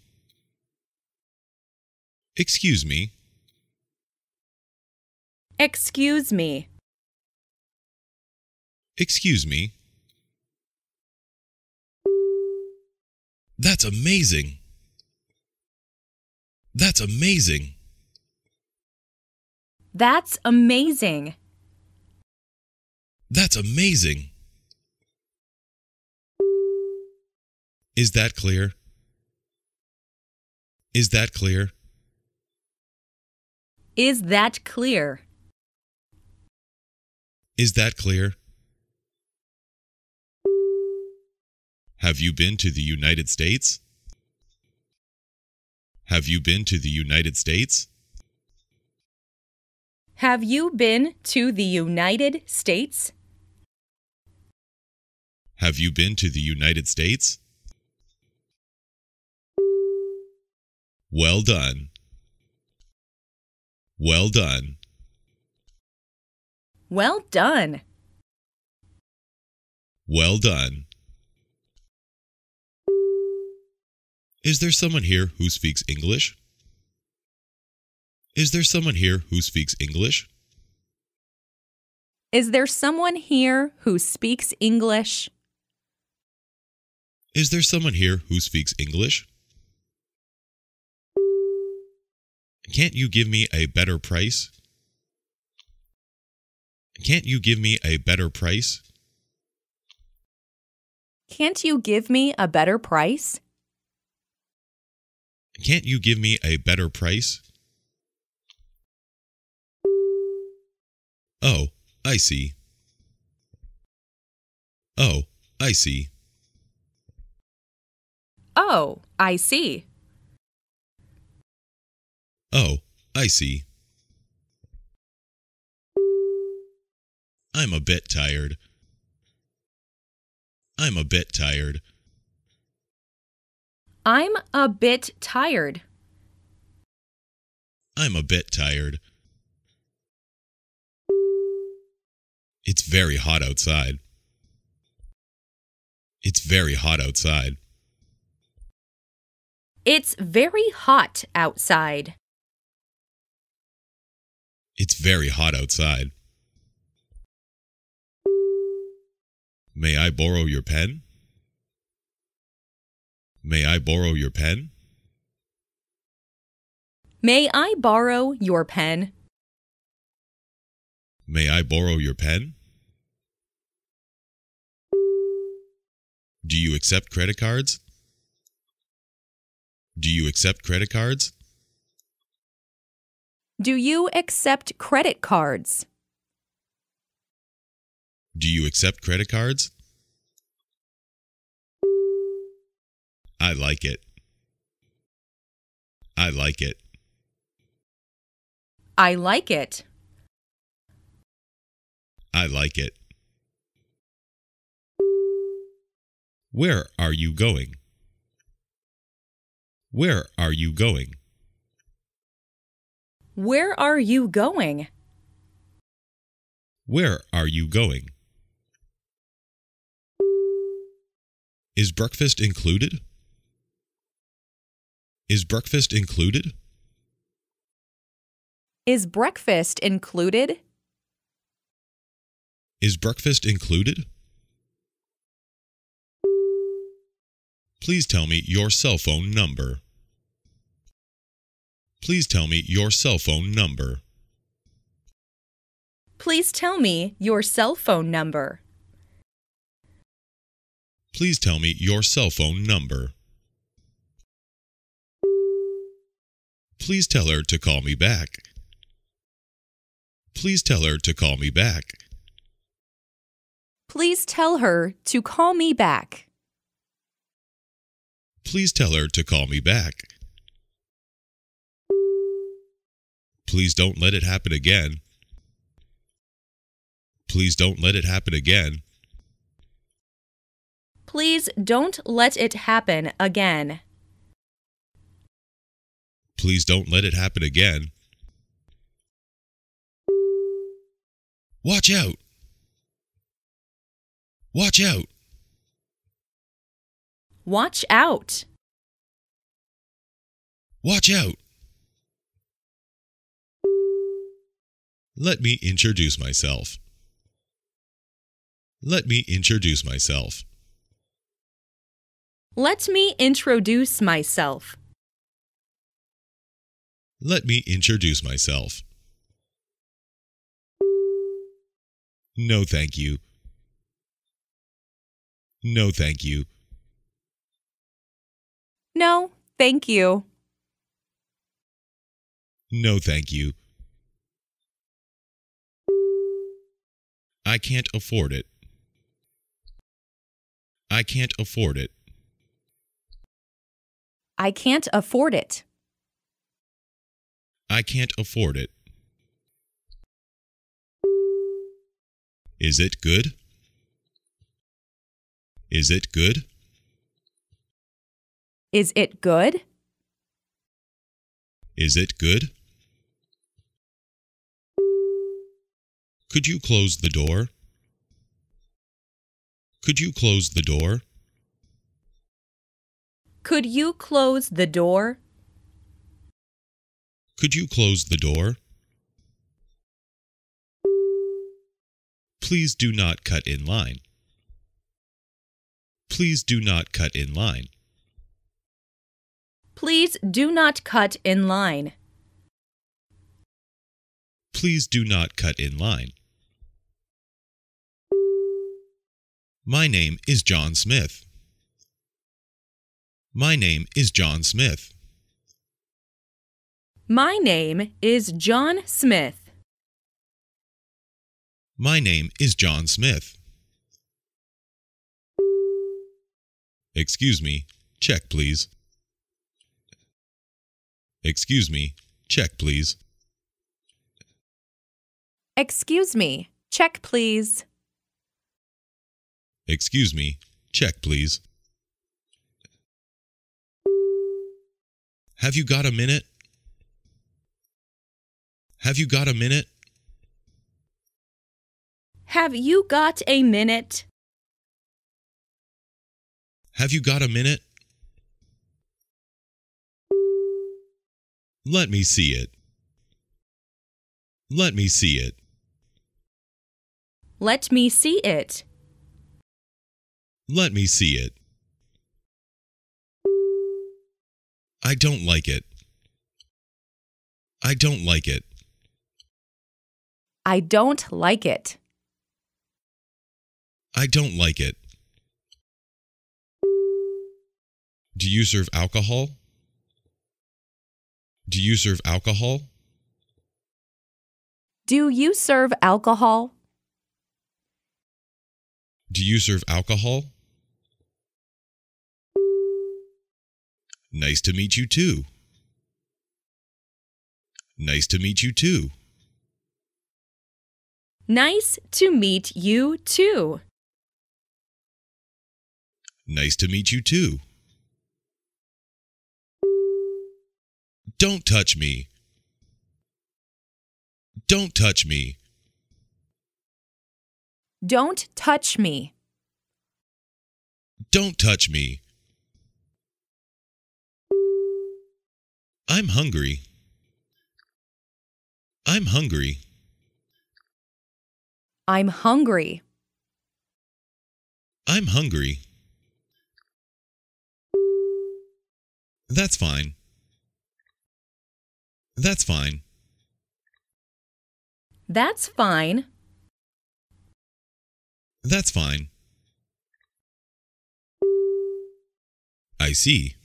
Excuse me. Excuse me. Excuse me. That's amazing. That's amazing. That's amazing. That's amazing. Is that clear? Is that clear? Is that clear? Is that clear? Have you been to the United States? Have you been to the United States? Have you been to the United States? Have you been to the United States? Well done. Well done. Well done. Well done. Is there someone here who speaks English? Is there someone here who speaks English? Is there someone here who speaks English? Is there someone here who speaks English? Can't you give me a better price? Can't you give me a better price? Can't you give me a better price? Can't you give me a better price? Oh, I see. Oh, I see. Oh, I see. Oh, I see. I'm a bit tired. I'm a bit tired. I'm a bit tired. I'm a bit tired. It's very hot outside. It's very hot outside. It's very hot outside. It's very hot outside. May I borrow your pen? May I borrow your pen? May I borrow your pen? May I borrow your pen? Do you accept credit cards? Do you accept credit cards? Do you accept credit cards? Do you accept credit cards? I like it. I like it. I like it. I like it. Where are you going? Where are you going? Where are you going? Where are you going? Is breakfast included? Is breakfast included? Is breakfast included? Is breakfast included? Please tell me your cell phone number. Please tell me your cell phone number. Please tell me your cell phone number please tell me your cell phone number. Please tell her to call me back. Please tell her to call me back. Please tell her to call me back. Please tell her to call me back. Please don't let it happen again. Please don't let it happen again. Please don't let it happen again. Please don't let it happen again. Watch out! Watch out! Watch out! Watch out! Let me introduce myself. Let me introduce myself. Let me introduce myself. Let me introduce myself. No, thank you. No, thank you. No, thank you. No, thank you. I can't afford it. I can't afford it. I can't afford it. I can't afford it. Is it good? Is it good? Is it good? Is it good? Could you close the door? Could you close the door? Could you close the door? Could you close the door? Please do not cut in line. Please do not cut in line. Please do not cut in line. Please do not cut in line. My name is John Smith. My name is John Smith. My name is John Smith. My name is John Smith. Excuse me, check please. Excuse me, check please. Excuse me, check please. Excuse me, check please. Have you got a minute? Have you got a minute? Have you got a minute? Have you got a minute? Let me see it. Let me see it. Let me see it. Let me see it. I don't like it. I don't like it. I don't like it. I don't like it. Do you serve alcohol? Do you serve alcohol? Do you serve alcohol? Do you serve alcohol? Nice to meet you too. Nice to meet you too. Nice to meet you too. Nice to meet you too. Don't touch me. Don't touch me. Don't touch me. Don't touch me. I'm hungry. I'm hungry. I'm hungry. I'm hungry. That's fine. That's fine. That's fine. That's fine. I see.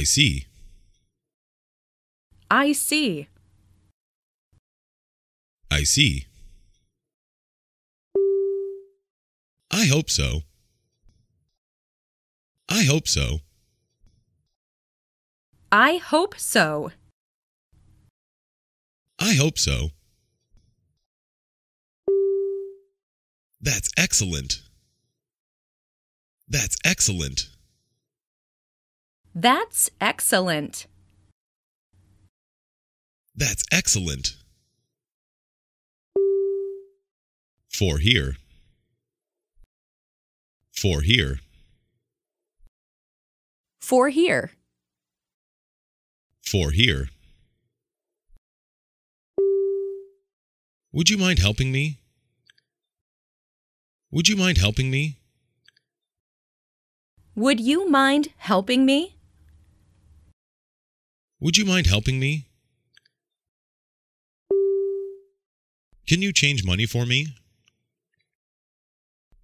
I see. I see. I see. I hope so. I hope so. I hope so. I hope so. That's excellent. That's excellent. That's excellent. That's excellent. For here. For here. For here. For here. Would you mind helping me? Would you mind helping me? Would you mind helping me? Would you mind helping me? Can you change money for me?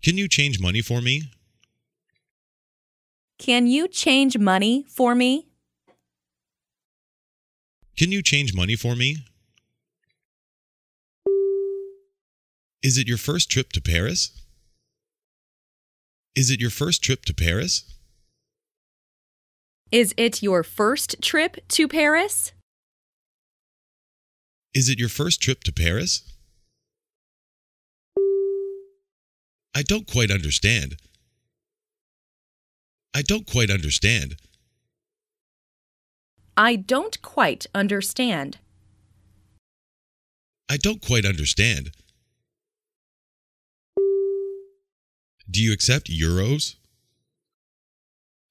Can you change money for me? Can you change money for me? Can you change money for me? Is it your first trip to Paris? Is it your first trip to Paris? Is it your first trip to Paris? Is it your first trip to Paris? I don't quite understand. I don't quite understand. I don't quite understand. I don't quite understand. Do you accept euros?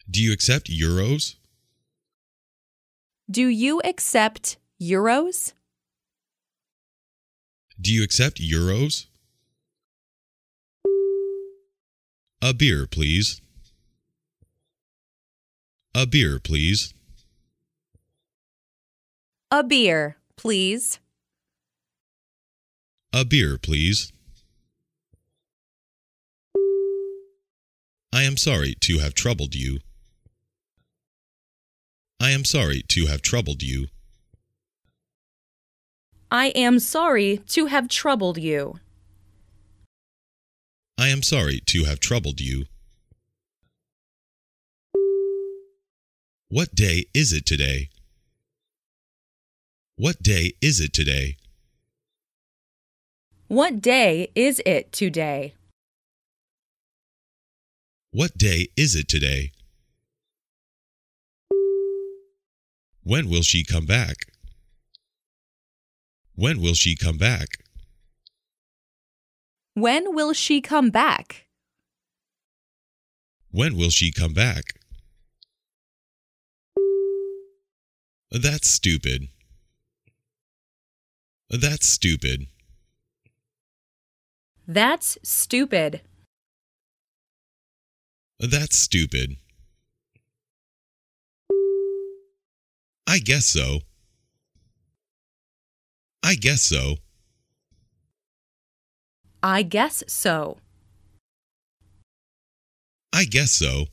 Do you accept euros? Do you accept euros? Do you accept euros? A beer, please. A beer, please. A beer, please. A beer, please. I am sorry to have troubled you. I am sorry to have troubled you. I am sorry to have troubled you. I am sorry to have troubled you. What day is it today? What day is it today? What day is it today? What day is it today? When will she come back? When will she come back? When will she come back? When will she come back? That's stupid. That's stupid. That's stupid. That's stupid. I guess so. I guess so. I guess so. I guess so.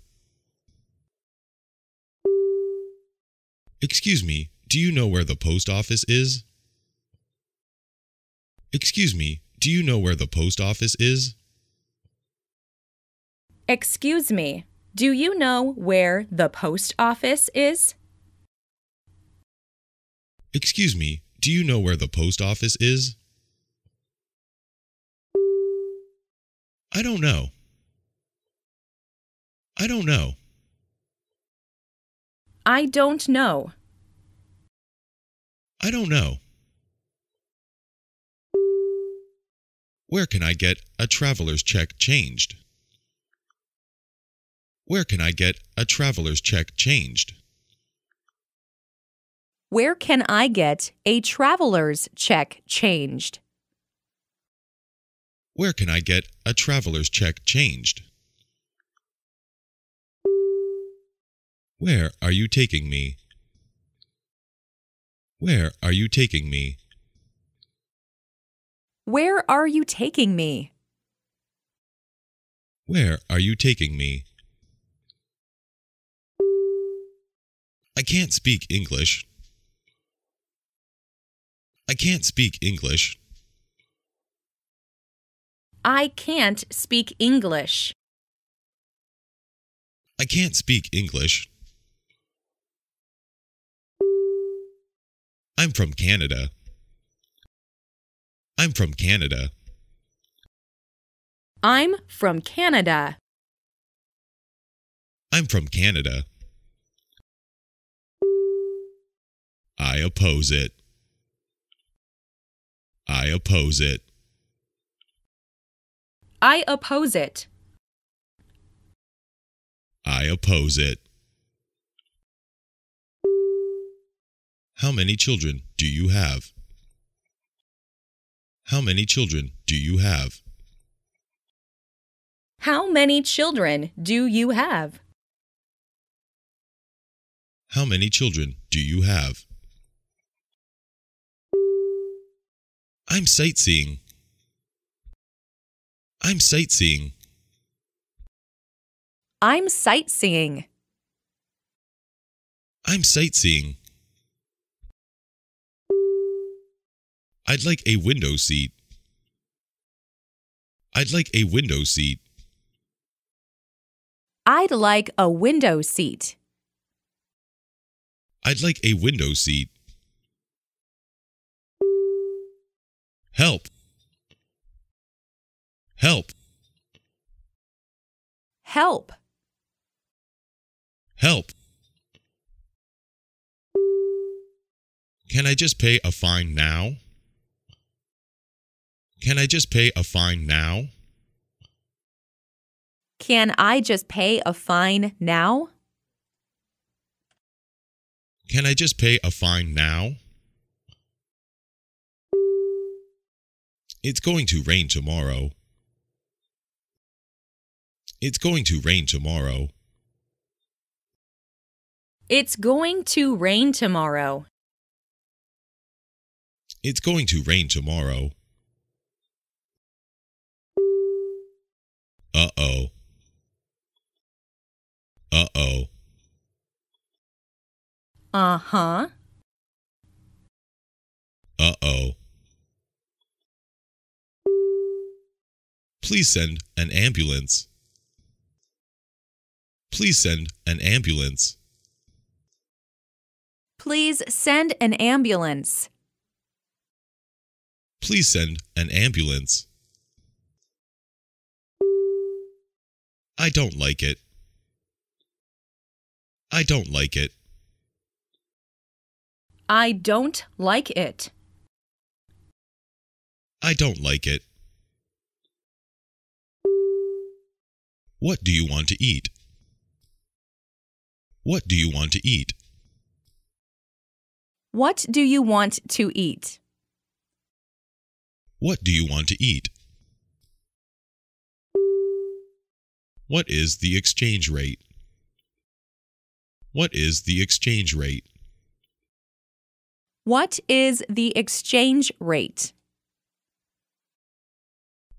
Excuse me, do you know where the post office is? Excuse me, do you know where the post office is? Excuse me, do you know where the post office is? Excuse me, do you know where the post office is? I don't know. I don't know. I don't know. I don't know. Where can I get a traveler's check changed? Where can I get a traveler's check changed? Where can I get a traveler's check changed? Where can I get a traveler's check changed? Where are you taking me? Where are you taking me? Where are you taking me? Where are you taking me? I can't speak English. I can't speak English. I can't speak English. I can't speak English. I'm from Canada. I'm from Canada. I'm from Canada. I'm from Canada. I oppose it. I oppose it. I oppose it. I oppose it. How many children do you have? How many children do you have? How many children do you have? How many children do you have? I'm sightseeing. I'm sightseeing. I'm sightseeing. I'm sightseeing. I'd like a window seat. I'd like a window seat. I'd like a window seat. I'd like a window seat. help help help help can i just pay a fine now can i just pay a fine now can i just pay a fine now can i just pay a fine now It's going to rain tomorrow. It's going to rain tomorrow. It's going to rain tomorrow. It's going to rain tomorrow. Uh oh. Uh oh. Uh huh. Uh oh. Please send an ambulance. Please send an ambulance. Please send an ambulance. Please send an ambulance. I don't like it. I don't like it. I don't like it. I don't like it. What do you want to eat? What do you want to eat? What do you want to eat? What do you want to eat? What is the exchange rate? What is the exchange rate? What is the exchange rate?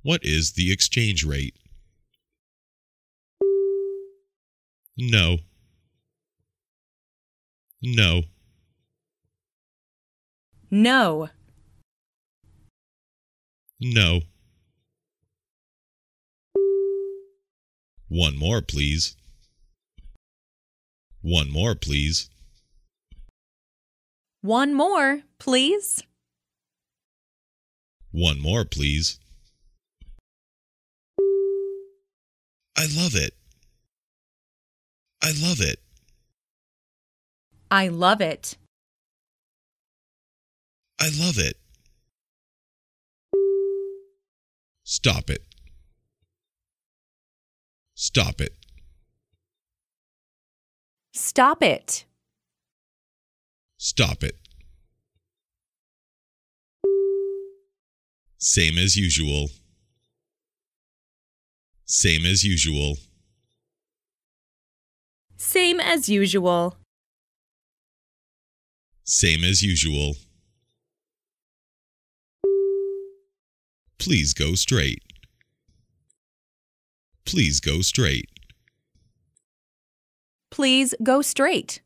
What is the exchange rate? No. No. No. No. One more, please. One more, please. One more, please. One more, please. I love it. I love it. I love it. I love it. Stop it. Stop it. Stop it. Stop it. Same as usual. Same as usual. Same as usual. Same as usual. Please go straight. Please go straight. Please go straight.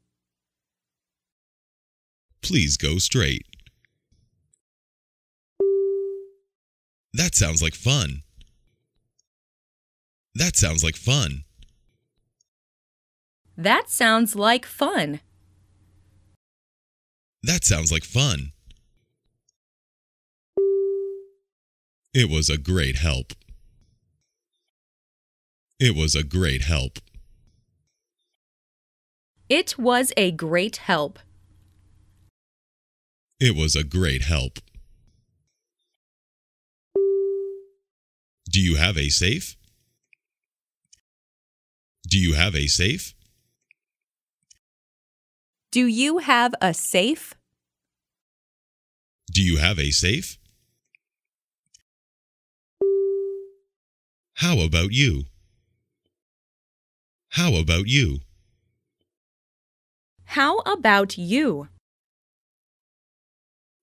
Please go straight. That sounds like fun. That sounds like fun. That sounds like fun. That sounds like fun. It was a great help. It was a great help. It was a great help. It was a great help. Do you have a safe? Do you have a safe? Do you have a safe? Do you have a safe? How about you? How about you? How about you?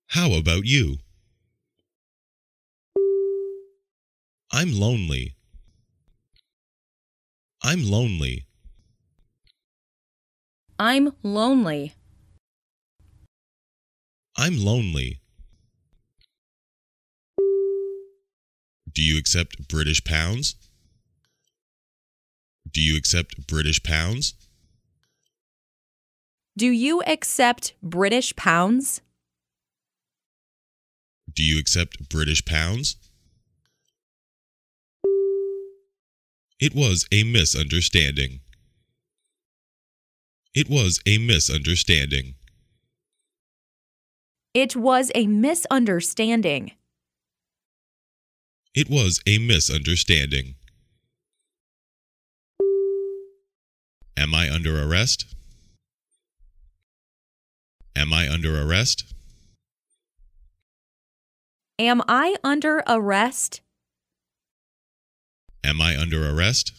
How about you? I'm lonely. I'm lonely. I'm lonely. I'm lonely. Do you accept British pounds? Do you accept British pounds? Do you accept British pounds? Do you accept British pounds? It was a misunderstanding. It was a misunderstanding. It was a misunderstanding. It was a misunderstanding. Am I under arrest? Am I under arrest? Am I under arrest? Am I under arrest?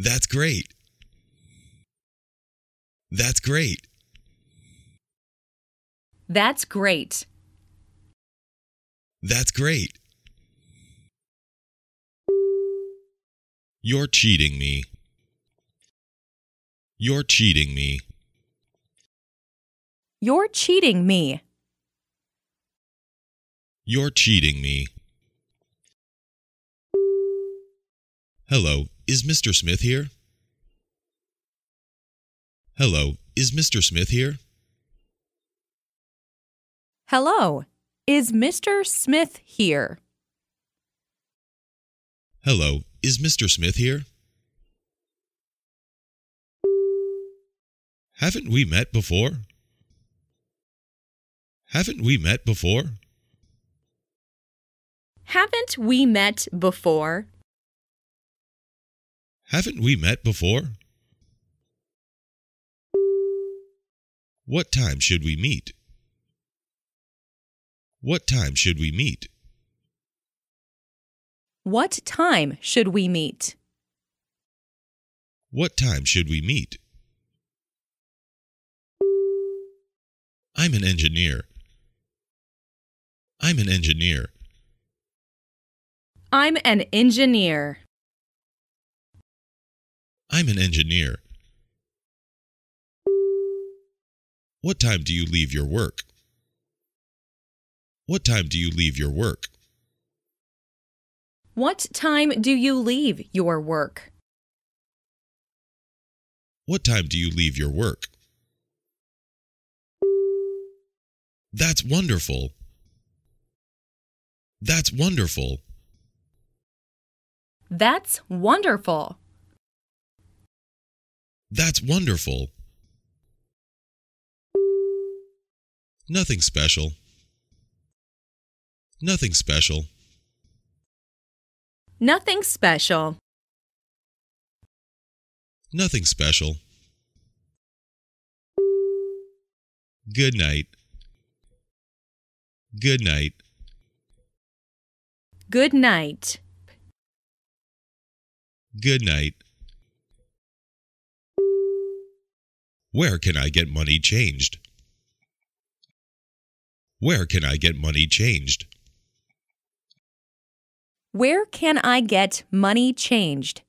That's great. That's great. That's great. That's great. You're cheating me. You're cheating me. You're cheating me. You're cheating me. Hello. Is Mr. Smith here? Hello, is Mr. Smith here? Hello, is Mr. Smith here? Hello, is Mr. Smith here? Haven't we met before? Haven't we met before? Haven't we met before? Haven't we met before? What time should we meet? What time should we meet? What time should we meet? What time should we meet? I'm an engineer. I'm an engineer. I'm an engineer. I'm an engineer. What time do you leave your work? What time do you leave your work? What time do you leave your work? What time do you leave your work? That's wonderful. That's wonderful. That's wonderful. That's wonderful. Nothing special. Nothing special. Nothing special. Nothing special. Good night. Good night. Good night. Good night. Where can I get money changed? Where can I get money changed? Where can I get money changed?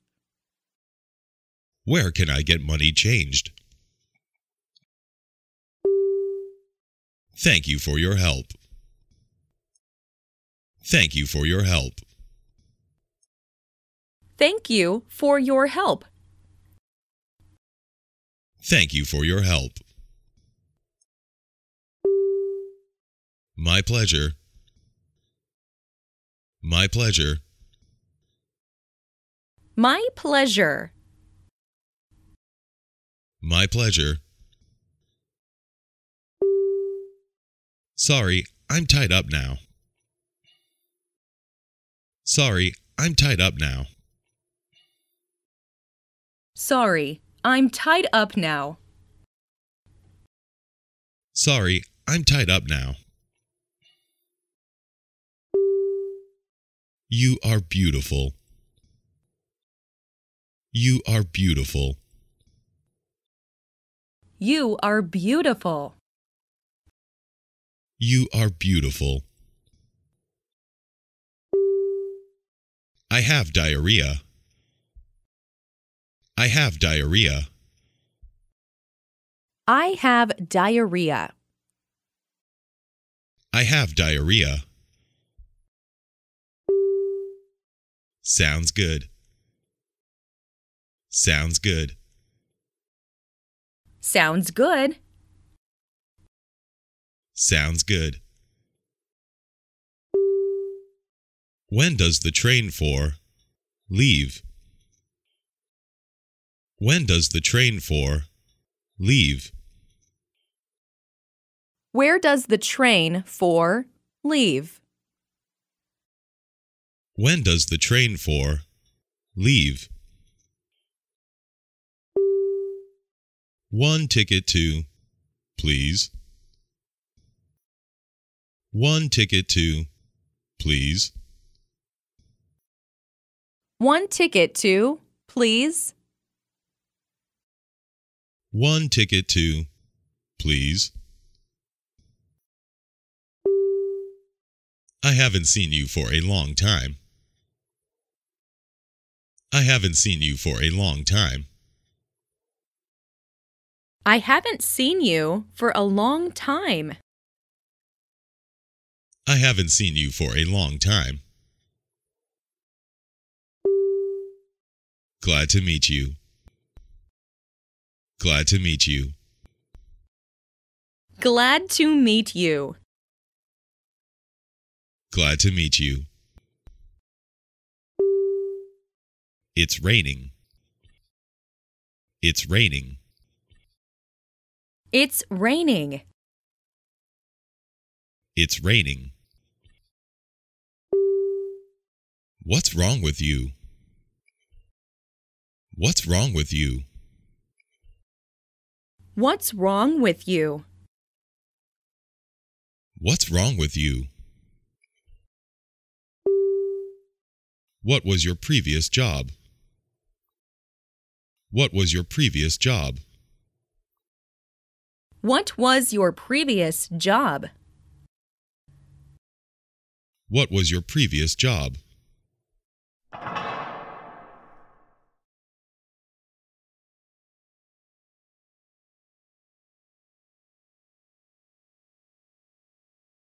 Where can I get money changed? Thank you for your help. Thank you for your help. Thank you for your help. Thank you for your help. My pleasure. My pleasure. My pleasure. My pleasure. Sorry, I'm tied up now. Sorry, I'm tied up now. Sorry, I'm tied up now. Sorry, I'm tied up now. You are beautiful. You are beautiful. You are beautiful. You are beautiful. I have diarrhea. I have diarrhea. I have diarrhea. I have diarrhea. Sounds good. Sounds good. Sounds good. Sounds good. When does the train for leave? When does the train for leave? Where does the train for leave? When does the train for leave? One ticket to, please. One ticket to, please. One ticket to, please. One ticket to, please. I haven't seen you for a long time. I haven't seen you for a long time. I haven't seen you for a long time. I haven't seen you for a long time. Glad to meet you. Glad to meet you. Glad to meet you. Glad to meet you. It's raining. It's raining. It's raining. It's raining. What's wrong with you? What's wrong with you? What's wrong with you? What's wrong with you? What was your previous job? What was your previous job? What was your previous job? What was your previous job?